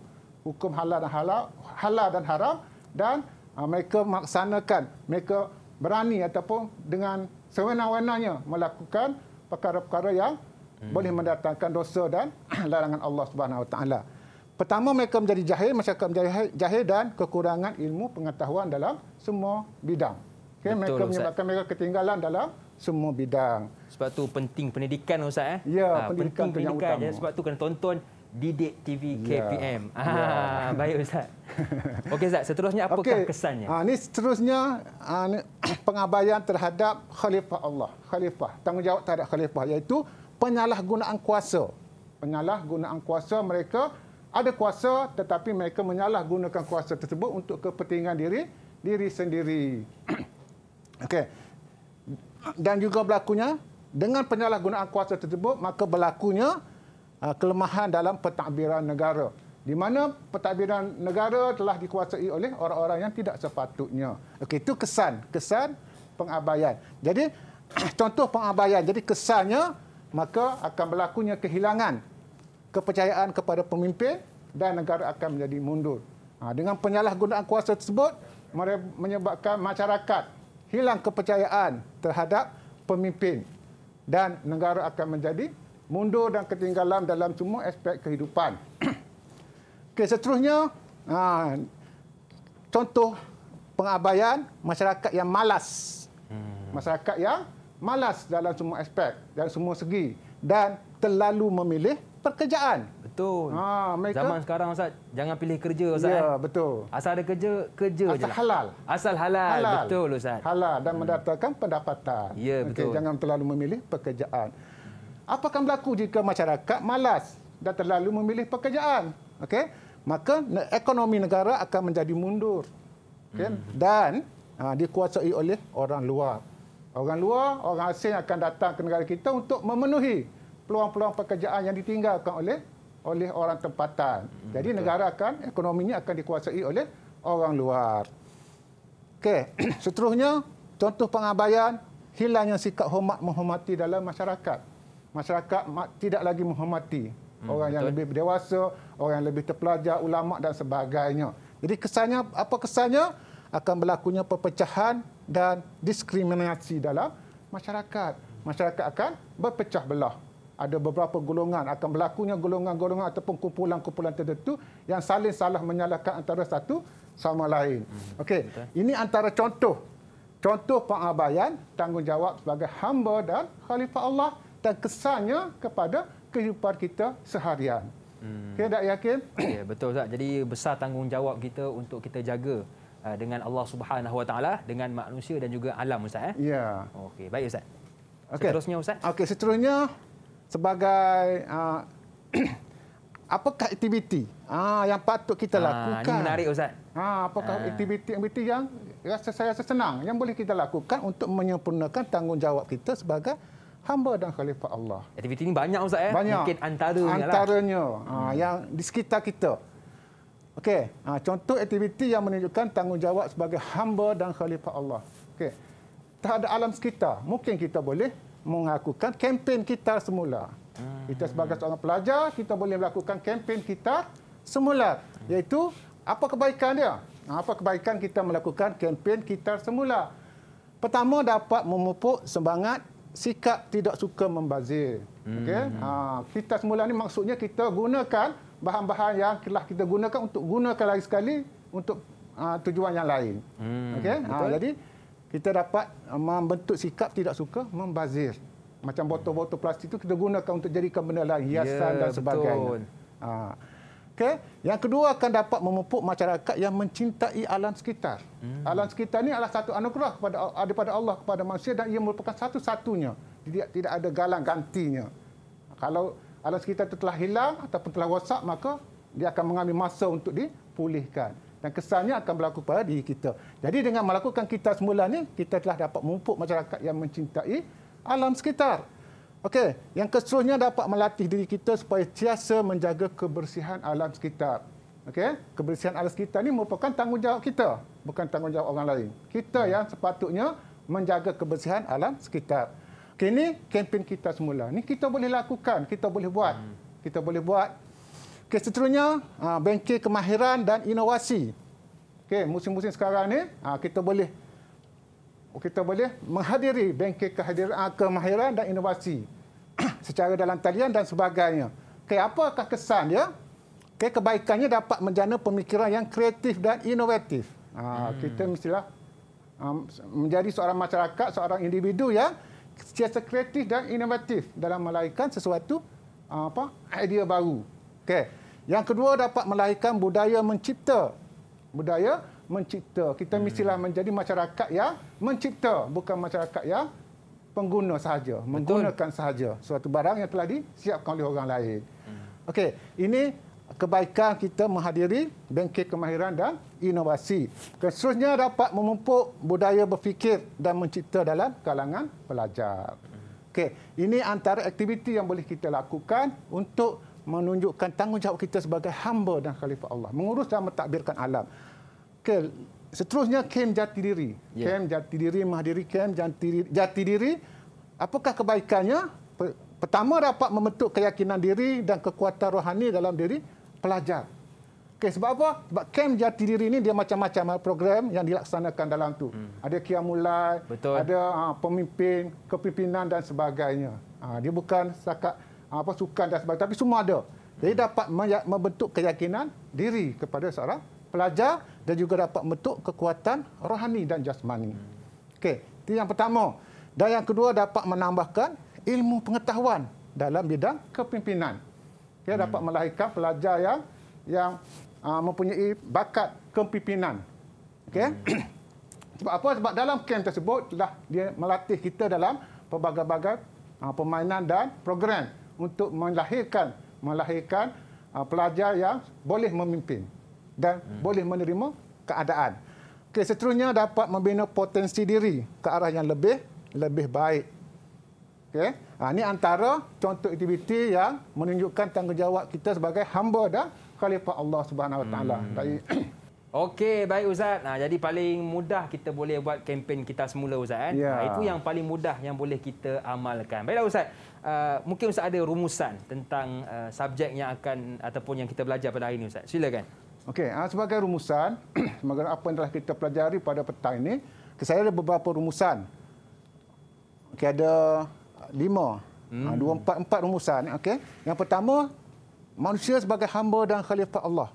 hukum halal dan halal, halal dan haram dan ah, mereka melaksanakan, mereka berani ataupun dengan sewenang-wenangnya melakukan perkara-perkara yang hmm. boleh mendatangkan dosa dan *clears throat* larangan Allah Subhanahu Wa Taala. Pertama mereka menjadi jahil, mereka menjadi jahil dan kekurangan ilmu pengetahuan dalam semua bidang. Okay, Betul, mereka menyebabkan Ustaz. mereka ketinggalan dalam semua bidang. Sebab tu penting pendidikan Ustaz eh. Ya, ha, pendidikan, penting pendidikan Ya, sebab tu kena tonton Didik TV ya. KPM. Ya. Ah, ya. Baik Ustaz. *laughs* Okey Ustaz, seterusnya apakah okay. kesannya? Ah, ini seterusnya ah, ini *coughs* pengabaian terhadap khalifah Allah. Khalifah, tanggungjawab terhadap khalifah iaitu penyalahgunaan kuasa. Penyalahgunaan kuasa mereka ada kuasa tetapi mereka menyalahgunakan kuasa tersebut untuk kepentingan diri diri sendiri. *coughs* Okey. Dan juga berlakunya dengan penyalahgunaan kuasa tersebut maka berlakunya Ah, kelemahan dalam pentadbiran negara di mana pentadbiran negara telah dikuasai oleh orang-orang yang tidak sepatutnya. Okey itu kesan, kesan pengabaian. Jadi *clears throat* contoh pengabaian. Jadi kesannya maka akan berlakunya kehilangan kepercayaan kepada pemimpin dan negara akan menjadi mundur. Ha, dengan penyalahgunaan kuasa tersebut menyebabkan masyarakat hilang kepercayaan terhadap pemimpin dan negara akan menjadi mundur dan ketinggalan dalam semua aspek kehidupan. *clears throat* Okey, seterusnya ha, contoh pengabaian masyarakat yang malas. Hmm. Masyarakat yang malas dalam semua aspek dan semua segi dan terlalu memilih pekerjaan. Betul. Ha, mereka, Zaman sekarang Ustaz, jangan pilih kerja Ustaz. Ya, eh. betul. Asal ada kerja, kerja Asal lah. halal. Asal halal. halal. Betul Ustaz. Halal dan mendapatkan hmm. pendapatan. Ya, betul. Okay, jangan terlalu memilih pekerjaan. Apa akan berlaku jika masyarakat malas dan terlalu memilih pekerjaan? Okey. Maka ekonomi negara akan menjadi mundur. Okey. Hmm. Dan uh, dikuasai oleh orang luar. Orang luar, orang asing akan datang ke negara kita untuk memenuhi peluang-peluang pekerjaan yang ditinggalkan oleh oleh orang tempatan. Hmm, Jadi negara akan ekonominya akan dikuasai oleh orang luar. Okey, *clears throat* seterusnya contoh pengabaian hilangnya sikap hormat menghormati dalam masyarakat masyarakat tidak lagi menghormati hmm, orang betul. yang lebih dewasa, orang yang lebih terpelajar, ulama dan sebagainya. Jadi kesannya apa kesannya akan berlakunya perpecahan dan diskriminasi dalam masyarakat. Masyarakat akan berpecah belah. Ada beberapa golongan akan berlakunya golongan-golongan ataupun kumpulan-kumpulan tertentu yang saling salah menyalahkan antara satu sama lain. Hmm, Okey, ini antara contoh contoh pengabayan tanggungjawab sebagai hamba dan khalifah Allah dan kesannya kepada kehidupan kita seharian. Hmm. Kita tak yakin? Ya, betul tak? Jadi besar tanggungjawab kita untuk kita jaga uh, dengan Allah Subhanahu Wa dengan manusia dan juga alam ustaz eh. Ya. Okey, baik ustaz. Okay. Seterusnya ustaz. Okey, seterusnya sebagai uh, *clears throat* apakah aktiviti uh, yang patut kita uh, lakukan? Ini menarik ustaz. Ha, apakah uh. aktiviti aktiviti yang rasa saya rasa senang yang boleh kita lakukan untuk menyempurnakan tanggungjawab kita sebagai hamba dan khalifah Allah. Aktiviti ini banyak Ustaz eh? Banyak. Mungkin antaranya. Lah. Antaranya ha, hmm. yang di sekitar kita. Okey, ha, contoh aktiviti yang menunjukkan tanggungjawab sebagai hamba dan khalifah Allah. Okey. Terhadap alam sekitar, mungkin kita boleh mengakukan kempen kita semula. Hmm. Kita sebagai seorang pelajar, kita boleh melakukan kempen kita semula. Hmm. Iaitu, apa kebaikan dia? Ha, apa kebaikan kita melakukan kempen kita semula? Pertama, dapat memupuk semangat sikap tidak suka membazir. Hmm. Okey. Hmm. Ha, kita semula ni maksudnya kita gunakan bahan-bahan yang telah kita gunakan untuk gunakan lagi sekali untuk uh, tujuan yang lain. Hmm. Okey. Ha, jadi kita dapat ha, membentuk sikap tidak suka membazir. Macam botol-botol plastik itu kita gunakan untuk jadikan benda lain, hiasan yeah, dan sebagainya. Betul. Ha. Okey. Yang kedua akan dapat memupuk masyarakat yang mencintai alam sekitar. Hmm. Alam sekitar ini adalah satu anugerah kepada daripada Allah kepada manusia dan ia merupakan satu-satunya. Tidak tidak ada galang gantinya. Kalau alam sekitar itu telah hilang ataupun telah rosak maka dia akan mengambil masa untuk dipulihkan dan kesannya akan berlaku pada diri kita. Jadi dengan melakukan kita semula ini kita telah dapat memupuk masyarakat yang mencintai alam sekitar. Okey, yang keseluruhnya dapat melatih diri kita supaya sentiasa menjaga kebersihan alam sekitar. Okey, kebersihan alam sekitar ini merupakan tanggungjawab kita, bukan tanggungjawab orang lain. Kita yang sepatutnya menjaga kebersihan alam sekitar. Okey, ini kempen kita semula. Ini kita boleh lakukan, kita boleh buat. Hmm. Kita boleh buat. Okey, seterusnya, ah, bengkel kemahiran dan inovasi. Okey, musim-musim sekarang ni, ah, kita boleh kita boleh menghadiri bengkel kehadiran ah, kemahiran dan inovasi *clears throat* secara dalam talian dan sebagainya. Ke Okay, apakah kesan dia? Okay, kebaikannya dapat menjana pemikiran yang kreatif dan inovatif. Ha, hmm. Kita mestilah um, menjadi seorang masyarakat, seorang individu yang sentiasa kreatif dan inovatif dalam melahirkan sesuatu uh, apa idea baru. Okay. Yang kedua dapat melahirkan budaya mencipta. Budaya mencipta. Kita hmm. mestilah menjadi masyarakat yang mencipta, bukan masyarakat yang pengguna sahaja, Betul. menggunakan sahaja suatu barang yang telah disiapkan oleh orang lain. Hmm. Okey, ini kebaikan kita menghadiri bengkel kemahiran dan inovasi. Seterusnya dapat memupuk budaya berfikir dan mencipta dalam kalangan pelajar. Hmm. Okey, ini antara aktiviti yang boleh kita lakukan untuk menunjukkan tanggungjawab kita sebagai hamba dan khalifah Allah, mengurus dan mentadbirkan alam. Okey, Seterusnya kem jati diri. Yeah. Kem jati diri, mahdiri kem jati diri. Jati diri apakah kebaikannya? Pertama dapat membentuk keyakinan diri dan kekuatan rohani dalam diri pelajar. Okey, sebab apa? Sebab kem jati diri ini dia macam-macam program yang dilaksanakan dalam tu. Hmm. Ada kiamulai, Betul. ada ha, pemimpin, kepimpinan dan sebagainya. Ha, dia bukan sekat ha, apa sukan dan sebagainya tapi semua ada. Jadi dapat membentuk keyakinan diri kepada seorang pelajar dan juga dapat metuk kekuatan rohani dan jasmani. Okey, itu yang pertama. Dan yang kedua dapat menambahkan ilmu pengetahuan dalam bidang kepimpinan. Okey, hmm. dapat melahirkan pelajar yang yang uh, mempunyai bakat kepimpinan. Okey. Hmm. *clears throat* Sebab apa? Sebab dalam kem tersebut sudah dia melatih kita dalam pelbagai-bagai uh, permainan dan program untuk melahirkan melahirkan uh, pelajar yang boleh memimpin dan hmm. boleh menerima keadaan. Okey, seterusnya dapat membina potensi diri ke arah yang lebih lebih baik. Okey. Ha, ini antara contoh aktiviti yang menunjukkan tanggungjawab kita sebagai hamba dan khalifah Allah Subhanahu hmm. Taala. *clears throat* Okey, baik Ustaz. Nah, ha, jadi paling mudah kita boleh buat kempen kita semula Ustaz kan? Ya. Nah, ha, itu yang paling mudah yang boleh kita amalkan. Baiklah Ustaz. Uh, mungkin Ustaz ada rumusan tentang uh, subjek yang akan ataupun yang kita belajar pada hari ini Ustaz. Silakan. Okey, ha, sebagai rumusan, *clears throat* semoga apa yang telah kita pelajari pada petang ini, saya ada beberapa rumusan. Okey, ada lima. Ah, hmm. Ha, dua, empat, empat rumusan. Okey, yang pertama, manusia sebagai hamba dan khalifah Allah.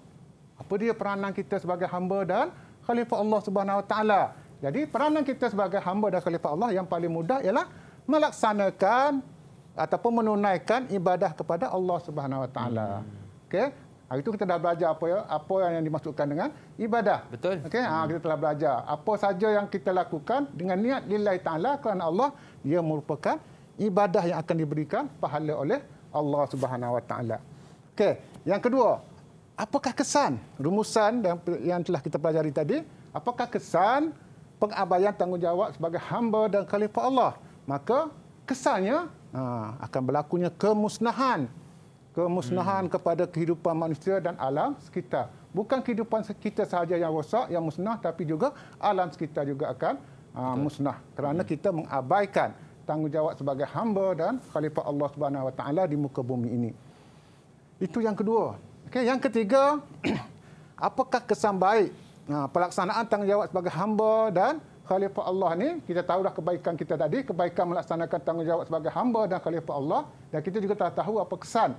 Apa dia peranan kita sebagai hamba dan khalifah Allah Subhanahu Wa Taala? Jadi peranan kita sebagai hamba dan khalifah Allah yang paling mudah ialah melaksanakan ataupun menunaikan ibadah kepada Allah Subhanahu Wa Taala. Hmm. Okey. Hari itu kita dah belajar apa ya, apa yang dimaksudkan dengan ibadah. Betul. Okey, hmm. ha, kita telah belajar apa saja yang kita lakukan dengan niat lillahi taala kerana Allah, ia merupakan ibadah yang akan diberikan pahala oleh Allah Subhanahu wa taala. Okey, yang kedua, apakah kesan rumusan yang, yang telah kita pelajari tadi? Apakah kesan pengabaian tanggungjawab sebagai hamba dan khalifah Allah? Maka kesannya ha, akan berlakunya kemusnahan kemusnahan hmm. kepada kehidupan manusia dan alam sekitar. Bukan kehidupan kita sahaja yang rosak, yang musnah, tapi juga alam sekitar juga akan uh, musnah. Kerana hmm. kita mengabaikan tanggungjawab sebagai hamba dan khalifah Allah Subhanahu Wa Taala di muka bumi ini. Itu yang kedua. Okay. Yang ketiga, *clears throat* apakah kesan baik uh, pelaksanaan tanggungjawab sebagai hamba dan khalifah Allah ni kita tahu dah kebaikan kita tadi kebaikan melaksanakan tanggungjawab sebagai hamba dan khalifah Allah dan kita juga telah tahu apa kesan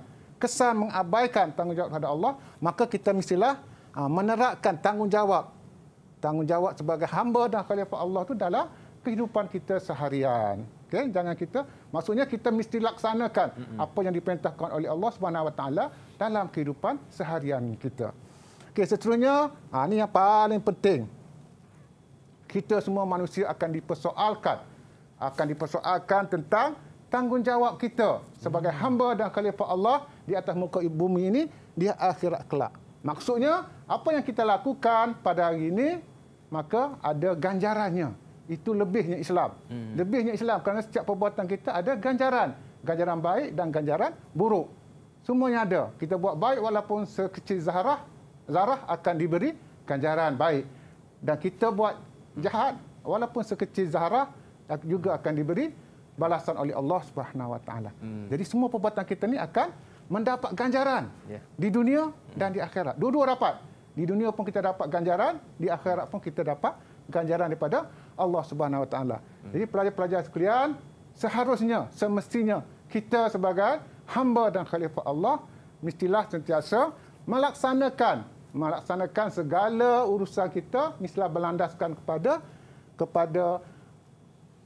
terkesan mengabaikan tanggungjawab kepada Allah, maka kita mestilah ah, menerapkan tanggungjawab tanggungjawab sebagai hamba dan khalifah Allah itu dalam kehidupan kita seharian. Okay? Jangan kita maksudnya kita mesti laksanakan mm-hmm. apa yang diperintahkan oleh Allah Subhanahu Wa Taala dalam kehidupan seharian kita. Okey, seterusnya, ini ah, yang paling penting. Kita semua manusia akan dipersoalkan akan dipersoalkan tentang tanggungjawab kita sebagai mm. hamba dan khalifah Allah di atas muka bumi ini di akhirat kelak. Maksudnya apa yang kita lakukan pada hari ini maka ada ganjarannya. Itu lebihnya Islam. Hmm. Lebihnya Islam kerana setiap perbuatan kita ada ganjaran, ganjaran baik dan ganjaran buruk. Semuanya ada. Kita buat baik walaupun sekecil zarah, zarah akan diberi ganjaran baik. Dan kita buat jahat walaupun sekecil zarah juga akan diberi balasan oleh Allah Subhanahu Wa Taala. Hmm. Jadi semua perbuatan kita ni akan mendapat ganjaran yeah. di dunia dan di akhirat. Dua-dua dapat. Di dunia pun kita dapat ganjaran, di akhirat pun kita dapat ganjaran daripada Allah Subhanahu Wa Taala. Hmm. Jadi pelajar-pelajar sekalian, seharusnya, semestinya kita sebagai hamba dan khalifah Allah mestilah sentiasa melaksanakan melaksanakan segala urusan kita mestilah berlandaskan kepada kepada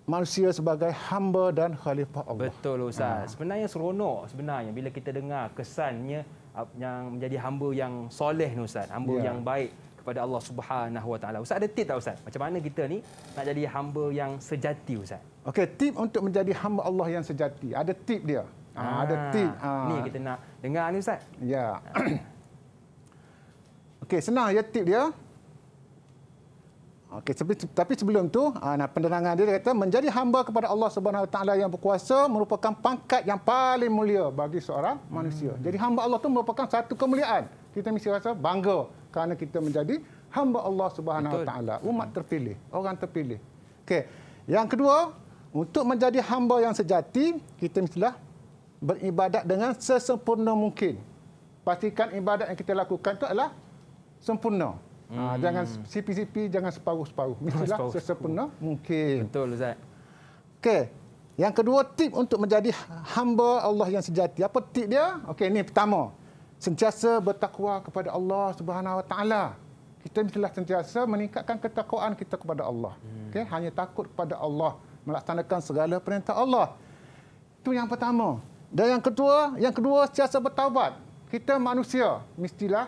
manusia sebagai hamba dan khalifah Allah. Betul Ustaz. Ha. Sebenarnya seronok sebenarnya bila kita dengar kesannya yang menjadi hamba yang soleh ni Ustaz, hamba ya. yang baik kepada Allah Subhanahu Wa Taala. Ustaz ada tip tak Ustaz? Macam mana kita ni nak jadi hamba yang sejati Ustaz? Okey, tip untuk menjadi hamba Allah yang sejati. Ada tip dia. Ha, ha. ada tip. Ha. Ni kita nak dengar ni Ustaz. Ya. Ha. *clears throat* Okey, senang ya tip dia. Okey tapi, sebelum tu ah, nah penerangan dia, dia kata menjadi hamba kepada Allah Subhanahu taala yang berkuasa merupakan pangkat yang paling mulia bagi seorang hmm. manusia. Jadi hamba Allah tu merupakan satu kemuliaan. Kita mesti rasa bangga kerana kita menjadi hamba Allah Subhanahu taala, umat hmm. terpilih, orang terpilih. Okey. Yang kedua, untuk menjadi hamba yang sejati, kita mestilah beribadat dengan sesempurna mungkin. Pastikan ibadat yang kita lakukan itu adalah sempurna. Ah, hmm. Ha, jangan CP-CP, jangan separuh-separuh. Mestilah sesepenuh mungkin. Betul, Ustaz. Okey. Yang kedua, tip untuk menjadi hamba Allah yang sejati. Apa tip dia? Okey, ini pertama. Sentiasa bertakwa kepada Allah Subhanahu Wa Taala. Kita mestilah sentiasa meningkatkan ketakwaan kita kepada Allah. Hmm. Okey, hanya takut kepada Allah melaksanakan segala perintah Allah. Itu yang pertama. Dan yang kedua, yang kedua sentiasa bertaubat. Kita manusia mestilah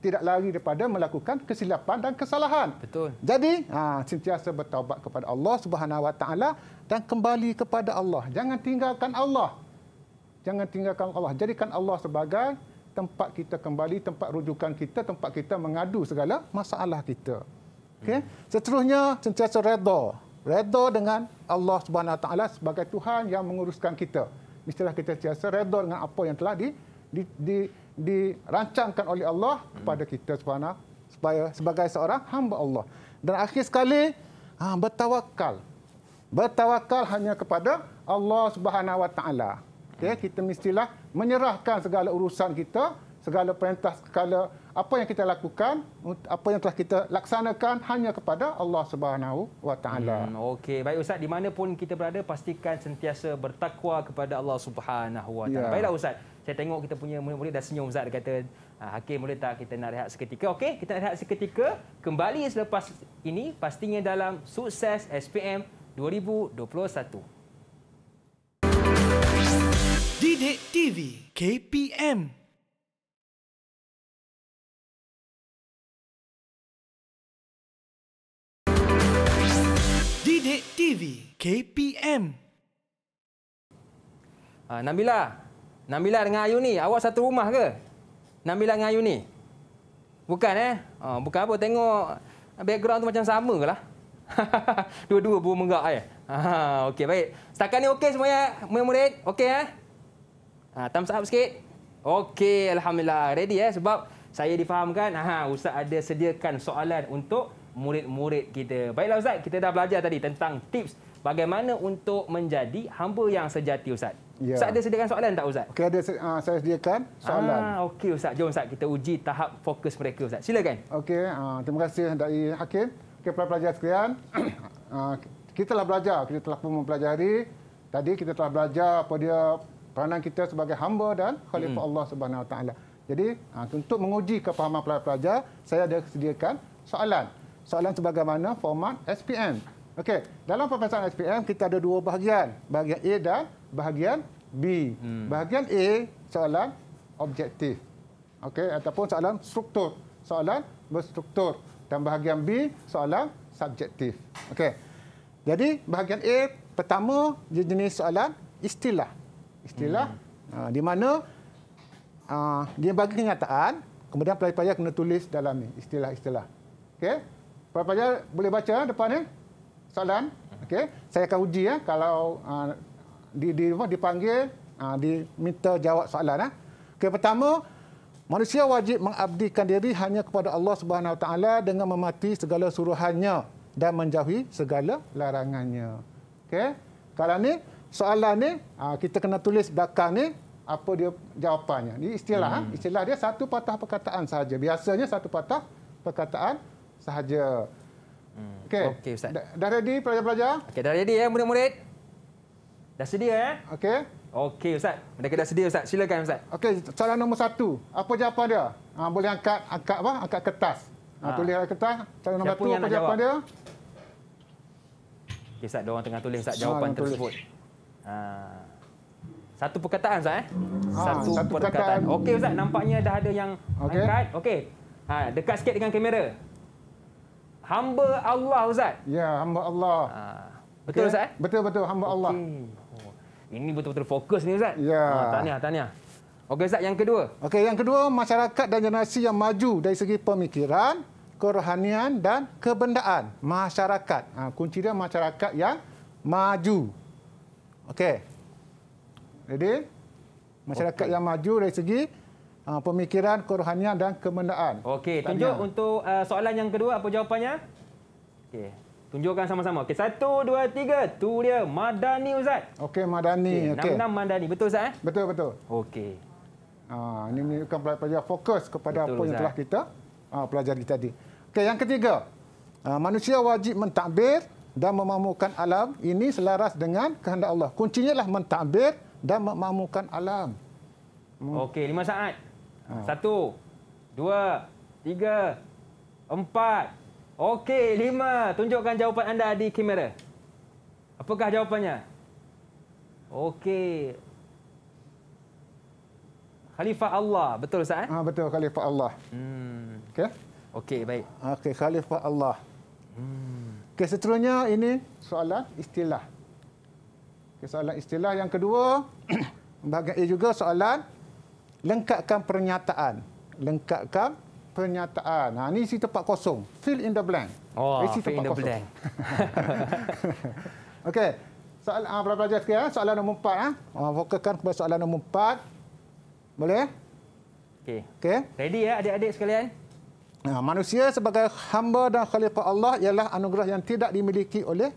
tidak lari daripada melakukan kesilapan dan kesalahan. Betul. Jadi, ha, sentiasa bertaubat kepada Allah Subhanahu Wa Taala dan kembali kepada Allah. Jangan tinggalkan Allah. Jangan tinggalkan Allah. Jadikan Allah sebagai tempat kita kembali, tempat rujukan kita, tempat kita mengadu segala masalah kita. Okey. Hmm. Seterusnya, sentiasa redha. Redha dengan Allah Subhanahu Wa Taala sebagai Tuhan yang menguruskan kita. Mestilah kita sentiasa redha dengan apa yang telah di, di, di dirancangkan oleh Allah kepada hmm. kita subhanahu supaya sebagai seorang hamba Allah. Dan akhir sekali ha, bertawakal. Bertawakal hanya kepada Allah Subhanahu Wa Taala. Okey, hmm. kita mestilah menyerahkan segala urusan kita, segala perintah segala apa yang kita lakukan, apa yang telah kita laksanakan hanya kepada Allah Subhanahu Wa Taala. Hmm, Okey, baik ustaz, di mana pun kita berada pastikan sentiasa bertakwa kepada Allah Subhanahu Wa Taala. Ya. Baiklah ustaz saya tengok kita punya murid-murid dah senyum zat Dia kata, ah, Hakim boleh tak kita nak rehat seketika? Okey, kita nak rehat seketika. Kembali selepas ini, pastinya dalam Sukses SPM 2021. Didik TV KPM Didik TV KPM ah, Nabila, Nabila lah dengan Ayu ni, awak satu rumah ke? Nabila lah dengan Ayu ni? Bukan eh? Oh, bukan apa, tengok background tu macam sama ke lah. *laughs* Dua-dua buah menggak eh. Ha, okey baik. Setakat ni okey semuanya, murid-murid? Okey eh? Ha, thumbs up sikit. Okey, Alhamdulillah. Ready eh? Sebab saya difahamkan, ha, Ustaz ada sediakan soalan untuk murid-murid kita. Baiklah Ustaz, kita dah belajar tadi tentang tips bagaimana untuk menjadi hamba yang sejati Ustaz. Ya. Ustaz ada sediakan soalan tak Ustaz? Okey, ada uh, saya sediakan soalan. Ah, okey Ustaz. Jom Ustaz kita uji tahap fokus mereka Ustaz. Silakan. Okey, uh, terima kasih dari Hakim. Okey, para pelajar sekalian. uh, *coughs* kita telah belajar, kita telah pun mempelajari. Tadi kita telah belajar apa dia peranan kita sebagai hamba dan khalifah hmm. Allah Subhanahu Wa Taala. Jadi, uh, untuk menguji kefahaman para pelajar, saya ada sediakan soalan. Soalan sebagaimana format SPM. Okey, dalam perpisahan SPM kita ada dua bahagian, bahagian A dan bahagian B. Hmm. Bahagian A soalan objektif. Okey ataupun soalan struktur, soalan berstruktur dan bahagian B soalan subjektif. Okey. Jadi bahagian A pertama jenis soalan istilah. Istilah hmm. uh, di mana uh, dia bagi kenyataan kemudian pelajar-pelajar kena tulis dalam ni istilah-istilah. Okey. Pelajar boleh baca depan ni soalan. Okey. Saya akan uji ya kalau uh, di di apa dipanggil uh, diminta jawab soalan eh. Okey pertama manusia wajib mengabdikan diri hanya kepada Allah Subhanahu Wa Taala dengan mematuhi segala suruhannya dan menjauhi segala larangannya. Okey. Kalau ni soalan ni uh, kita kena tulis belakang ni apa dia jawapannya. Ini istilah hmm. ha? istilah dia satu patah perkataan saja. Biasanya satu patah perkataan sahaja. Hmm. Okey. Okey ustaz. Dah, dah ready pelajar-pelajar? Okey, dah ready ya murid-murid. Dah sedia eh? Okey. Okey Ustaz. Mereka dah sedia Ustaz. Silakan Ustaz. Okey, soalan nombor satu. Apa jawapan dia? Ha, boleh angkat angkat apa? Angkat kertas. Ha, ha. tulis kertas. Soalan nombor satu, apa jawapan dia? Okey Ustaz, dia orang tengah tulis Ustaz jawapan Salah tersebut. Ha. Satu perkataan Ustaz eh? Ha, satu, satu, perkataan. perkataan. Okey Ustaz, nampaknya dah ada yang okay. angkat. Okey. Ha, dekat sikit dengan kamera. Hamba Allah Ustaz. Ya, hamba Allah. Ha. Betul okay. Ustaz? Eh? Betul betul hamba okay. Allah. Ini betul-betul fokus ni Ustaz. Ya. Ha, tahniah, tahniah. Ah. Okey Ustaz, yang kedua. Okey, yang kedua masyarakat dan generasi yang maju dari segi pemikiran, kerohanian dan kebendaan. Masyarakat. Ha, kunci dia masyarakat yang maju. Okey. Jadi masyarakat okay. yang maju dari segi uh, pemikiran, kerohanian dan kebendaan. Okey, tunjuk untuk uh, soalan yang kedua apa jawapannya? Okey. Tunjukkan sama-sama. Okey, satu, dua, tiga. Tu dia Madani Ustaz. Okey, Madani. Okey. Enam-enam Madani. Betul Ustaz? Eh? Betul, betul. Okey. Ah, ini menunjukkan pelajar fokus kepada betul, apa Ustaz. yang telah kita ah, pelajari tadi. Okey, yang ketiga. Ah, manusia wajib mentakbir dan memamukan alam ini selaras dengan kehendak Allah. Kuncinya lah mentakbir dan memamukan alam. Hmm. Okey, lima saat. Ah. Satu, dua, tiga, empat, Okey, lima. Tunjukkan jawapan anda di kamera. Apakah jawapannya? Okey. Khalifah Allah. Betul, Ustaz? Ha, betul, Khalifah Allah. Hmm. Okey? Okey, baik. Okey, Khalifah Allah. Hmm. Okey, seterusnya ini soalan istilah. Okay, soalan istilah yang kedua, *clears throat* bahagian juga soalan lengkapkan pernyataan. Lengkapkan pernyataan. Ha, ini isi tempat kosong. Fill in the blank. Oh, isi fill in the kosong. blank. *laughs* Okey. Soalan ha, pelajar sekian. Ha. Soalan nombor empat. Ha? Ha, fokuskan kepada soalan nombor empat. Boleh? Okey. Okay. Ready ya adik-adik sekalian? Ha, manusia sebagai hamba dan khalifah Allah ialah anugerah yang tidak dimiliki oleh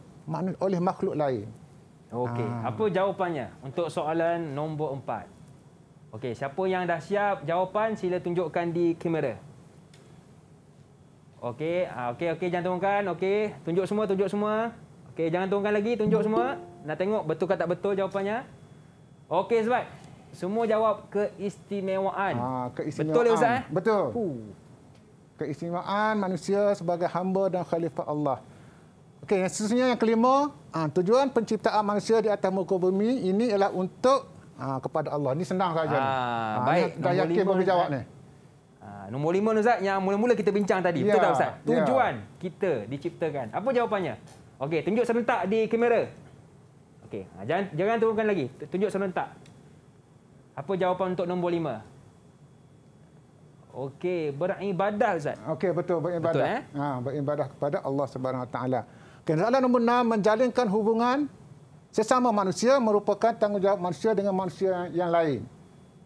oleh makhluk lain. Okey. Ha. Apa jawapannya untuk soalan nombor empat? Okey, siapa yang dah siap jawapan sila tunjukkan di kamera. Okey, ah, okey, okey, jangan turunkan. Okey, tunjuk semua, tunjuk semua. Okey, jangan turunkan lagi, tunjuk semua. Nak tengok betul ke tak betul jawapannya. Okey, sebab semua jawab keistimewaan. Ha, keistimewaan. Betul ke ya, Ustaz? Eh? Betul. Huh. Keistimewaan manusia sebagai hamba dan khalifah Allah. Okey, yang seterusnya yang kelima, ha, tujuan penciptaan manusia di atas muka bumi ini ialah untuk ha, kepada Allah. Ini senang saja. Ah, ha, baik, dah yakin boleh jawab ni. Ha, nombor lima Ustaz yang mula-mula kita bincang tadi. Ya. Betul tak Ustaz? Ya. Tujuan ya. kita diciptakan. Apa jawapannya? Okey, tunjuk serentak di kamera. Okey, ha, jangan, jangan turunkan lagi. Tunjuk serentak. Apa jawapan untuk nombor lima? Okey, beribadah Ustaz. Okey, betul. Beribadah. Betul, eh? ha, beribadah kepada Allah subhanahu SWT. Okay, soalan nombor enam, menjalinkan hubungan sesama manusia merupakan tanggungjawab manusia dengan manusia yang lain.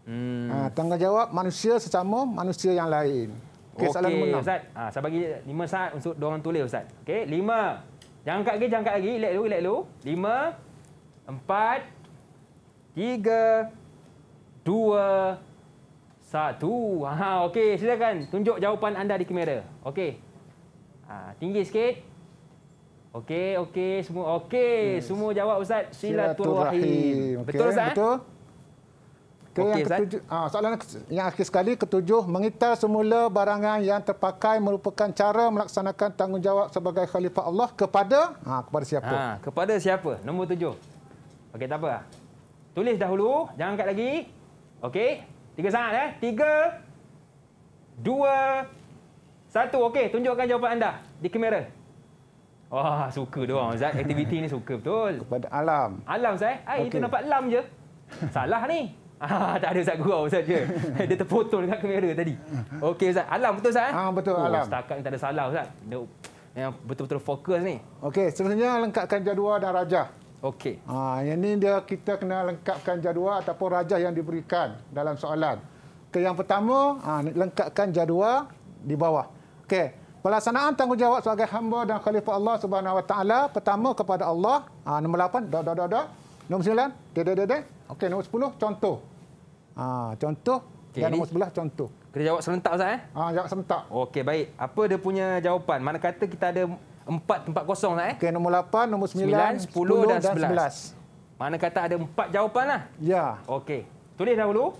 Hmm. Ha, tanggungjawab manusia sesama manusia yang lain. Okey, okay, Ustaz. Ha, saya bagi lima saat untuk diorang tulis, Ustaz. Okey, lima. Jangan angkat lagi, jangan angkat lagi. Relax dulu, relax dulu. Lima, empat, tiga, dua, satu. Ha, Okey, silakan. Tunjuk jawapan anda di kamera. Okey. Ha, tinggi sikit. Okey, okey. Semua okey. Yes. Semua jawab, Ustaz. Silaturahim. Silaturahim. Okay. Betul, Ustaz? Betul. Ha? okay, yang ketujuh, ah, ha, soalan yang akhir sekali ketujuh mengitar semula barangan yang terpakai merupakan cara melaksanakan tanggungjawab sebagai khalifah Allah kepada ha, kepada siapa? Ha, kepada siapa? Nombor tujuh. Okey, tak apa. Tulis dahulu, jangan angkat lagi. Okey. Tiga saat eh. Tiga, dua, satu. Okey, tunjukkan jawapan anda di kamera. Wah, suka dia orang. Zat aktiviti ni suka betul. Kepada alam. Alam saya? Eh, okay. itu nampak lam je. Salah ni. *laughs* Ah, tak ada Ustaz gurau *laughs* saja. dia terpotong dekat kamera tadi. Okey Ustaz, alam betul Ustaz? Eh? Ah, betul oh, alam. Setakat ni tak ada salah Ustaz. Dia yang betul-betul fokus ni. Okey, sebenarnya lengkapkan jadual dan rajah. Okey. Ah, yang ni dia kita kena lengkapkan jadual ataupun rajah yang diberikan dalam soalan. Okay, yang pertama, ah, lengkapkan jadual di bawah. Okey. Pelaksanaan tanggungjawab sebagai hamba dan khalifah Allah Subhanahu pertama kepada Allah. Ah, nombor 8, dah dah dah dah. Nombor 9, dah dah dah. Okey, nombor 10 contoh. Ha, contoh okay, dan ini? sebelah contoh. Kita jawab serentak Ustaz eh? Ha, jawab serentak. Okey, baik. Apa dia punya jawapan? Mana kata kita ada empat tempat kosong Ustaz eh? Okey, nombor lapan, nombor sembilan, sepuluh dan sebelas. Mana kata ada empat jawapan lah? Ya. Okey. Tulis dahulu.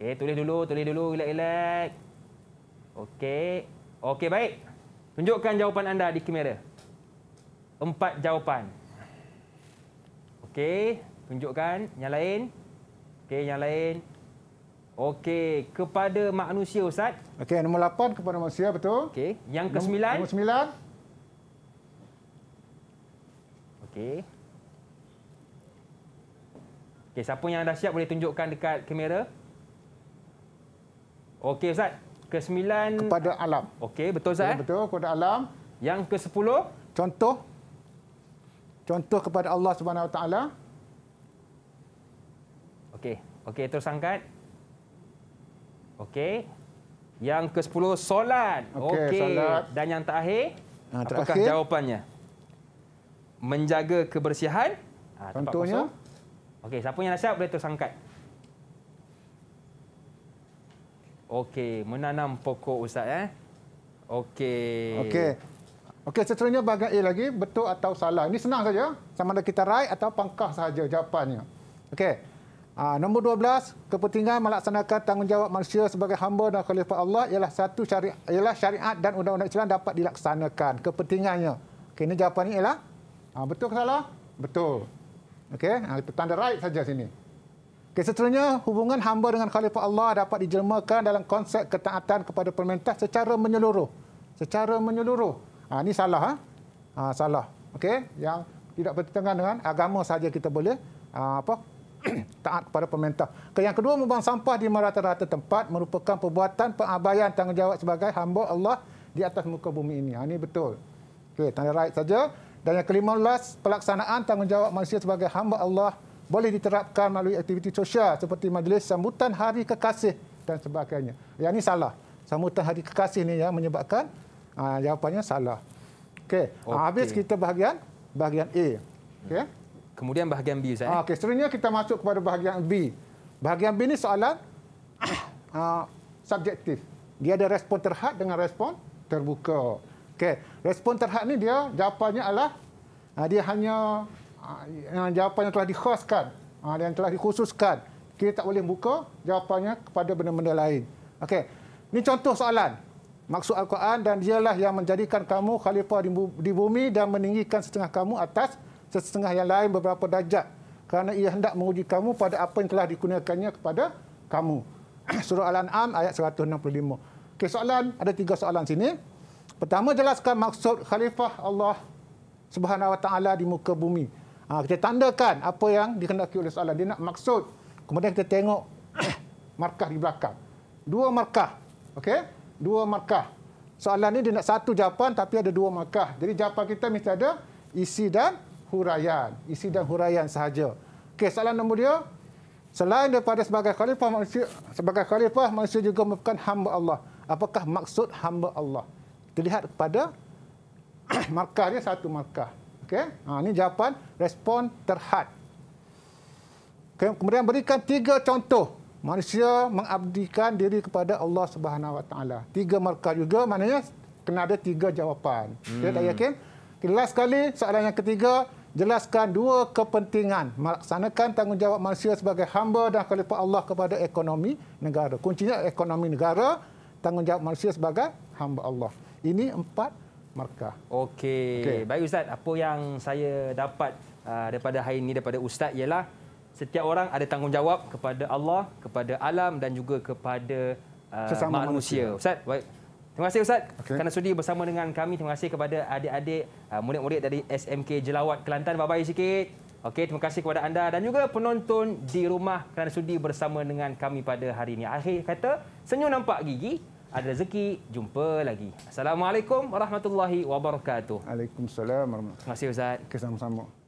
Okey, tulis dulu, tulis dulu. Relax-relax. Okey. Okey, baik. Tunjukkan jawapan anda di kamera. Empat jawapan. Okey. Tunjukkan yang lain. Okey, yang lain. Okey, kepada manusia Ustaz. Okey, nombor 8 kepada manusia betul. Okey, yang ke-9. Nombor 9. Okey. Okey, siapa yang dah siap boleh tunjukkan dekat kamera. Okey Ustaz, ke-9. Kepada alam. Okey, betul Ustaz. Ya, betul, kepada alam. Yang ke-10. Contoh. Contoh kepada Allah Subhanahu Wa Taala. Okey. Okey, terus angkat. Okey. Yang ke-10 solat. Okey. Okay. Dan yang terakhir, ha, terakhir, apakah jawapannya? Menjaga kebersihan. Ha, Contohnya. Okey, siapa yang dah siap boleh terus angkat. Okey, menanam pokok ustaz eh. Okey. Okey. Okey, seterusnya bahagian A lagi, betul atau salah. Ini senang saja. Sama ada kita right atau pangkah saja jawapannya. Okey. Ha, nombor 12, kepentingan melaksanakan tanggungjawab manusia sebagai hamba dan khalifah Allah ialah satu syari, ialah syariat dan undang-undang Islam dapat dilaksanakan. Kepentingannya. Okay, ini jawapan ini ialah ha, betul ke salah? Betul. Okey, ha, tanda right saja sini. Okay, seterusnya, hubungan hamba dengan khalifah Allah dapat dijelmakan dalam konsep ketaatan kepada pemerintah secara menyeluruh. Secara menyeluruh. Ha, ini salah. Ha? ha salah. Okey, yang tidak bertentangan dengan agama saja kita boleh ha, apa *clears throat* taat kepada pemerintah. Yang kedua, membuang sampah di merata-rata tempat merupakan perbuatan pengabaian tanggungjawab sebagai hamba Allah di atas muka bumi ini. Ha, ini betul. Okay, tanda rakyat saja. Dan yang kelima, belas, pelaksanaan tanggungjawab manusia sebagai hamba Allah boleh diterapkan melalui aktiviti sosial seperti majlis sambutan hari kekasih dan sebagainya. Yang ini salah. Sambutan hari kekasih ini yang menyebabkan ha, jawapannya salah. Okay. okay. Ha, habis kita bahagian bahagian A. Okay. Kemudian bahagian B, Ustaz. Eh? Okey, seterusnya kita masuk kepada bahagian B. Bahagian B ini soalan *coughs* uh, subjektif. Dia ada respon terhad dengan respon terbuka. Okey, respon terhad ni dia jawapannya adalah uh, dia hanya uh, jawapan yang telah dikhaskan, uh, yang telah dikhususkan. Kita tak boleh buka jawapannya kepada benda-benda lain. Okey, ini contoh soalan. Maksud Al-Quran dan dialah yang menjadikan kamu khalifah di bumi dan meninggikan setengah kamu atas setengah yang lain beberapa darjat kerana ia hendak menguji kamu pada apa yang telah dikurniakannya kepada kamu. *clears throat* Surah Al-An'am ayat 165. Okey, soalan ada tiga soalan sini. Pertama jelaskan maksud khalifah Allah Subhanahu Wa Taala di muka bumi. Ha, kita tandakan apa yang dikehendaki oleh soalan. Dia nak maksud. Kemudian kita tengok *clears throat* markah di belakang. Dua markah. Okey? Dua markah. Soalan ini dia nak satu jawapan tapi ada dua markah. Jadi jawapan kita mesti ada isi dan huraian, isi dan huraian sahaja. Okay, soalan nombor dia, selain daripada sebagai khalifah manusia, sebagai khalifah manusia juga merupakan hamba Allah. Apakah maksud hamba Allah? Kita lihat kepada *clears throat* markah dia satu markah. Okay, Ha, ini jawapan respon terhad. Kemudian berikan tiga contoh manusia mengabdikan diri kepada Allah Subhanahu Wa Taala. Tiga markah juga maknanya kena ada tiga jawapan. Hmm. Kita tak yakin? Okay, last sekali soalan yang ketiga jelaskan dua kepentingan melaksanakan tanggungjawab manusia sebagai hamba dan khalifah Allah kepada ekonomi negara. Kuncinya ekonomi negara, tanggungjawab manusia sebagai hamba Allah. Ini empat markah. Okey. Okay. Baik Ustaz, apa yang saya dapat uh, daripada hari ini daripada Ustaz ialah setiap orang ada tanggungjawab kepada Allah, kepada alam dan juga kepada uh, manusia. manusia. Ustaz, baik. Terima kasih Ustaz okay. kerana sudi bersama dengan kami. Terima kasih kepada adik-adik ah, murid-murid dari SMK Jelawat Kelantan. Bye-bye sikit. Okey, terima kasih kepada anda dan juga penonton di rumah kerana sudi bersama dengan kami pada hari ini. Akhir kata, senyum nampak gigi, ada rezeki, jumpa lagi. Assalamualaikum warahmatullahi wabarakatuh. Waalaikumsalam warahmatullahi Terima kasih Ustaz. Okay, sama-sama.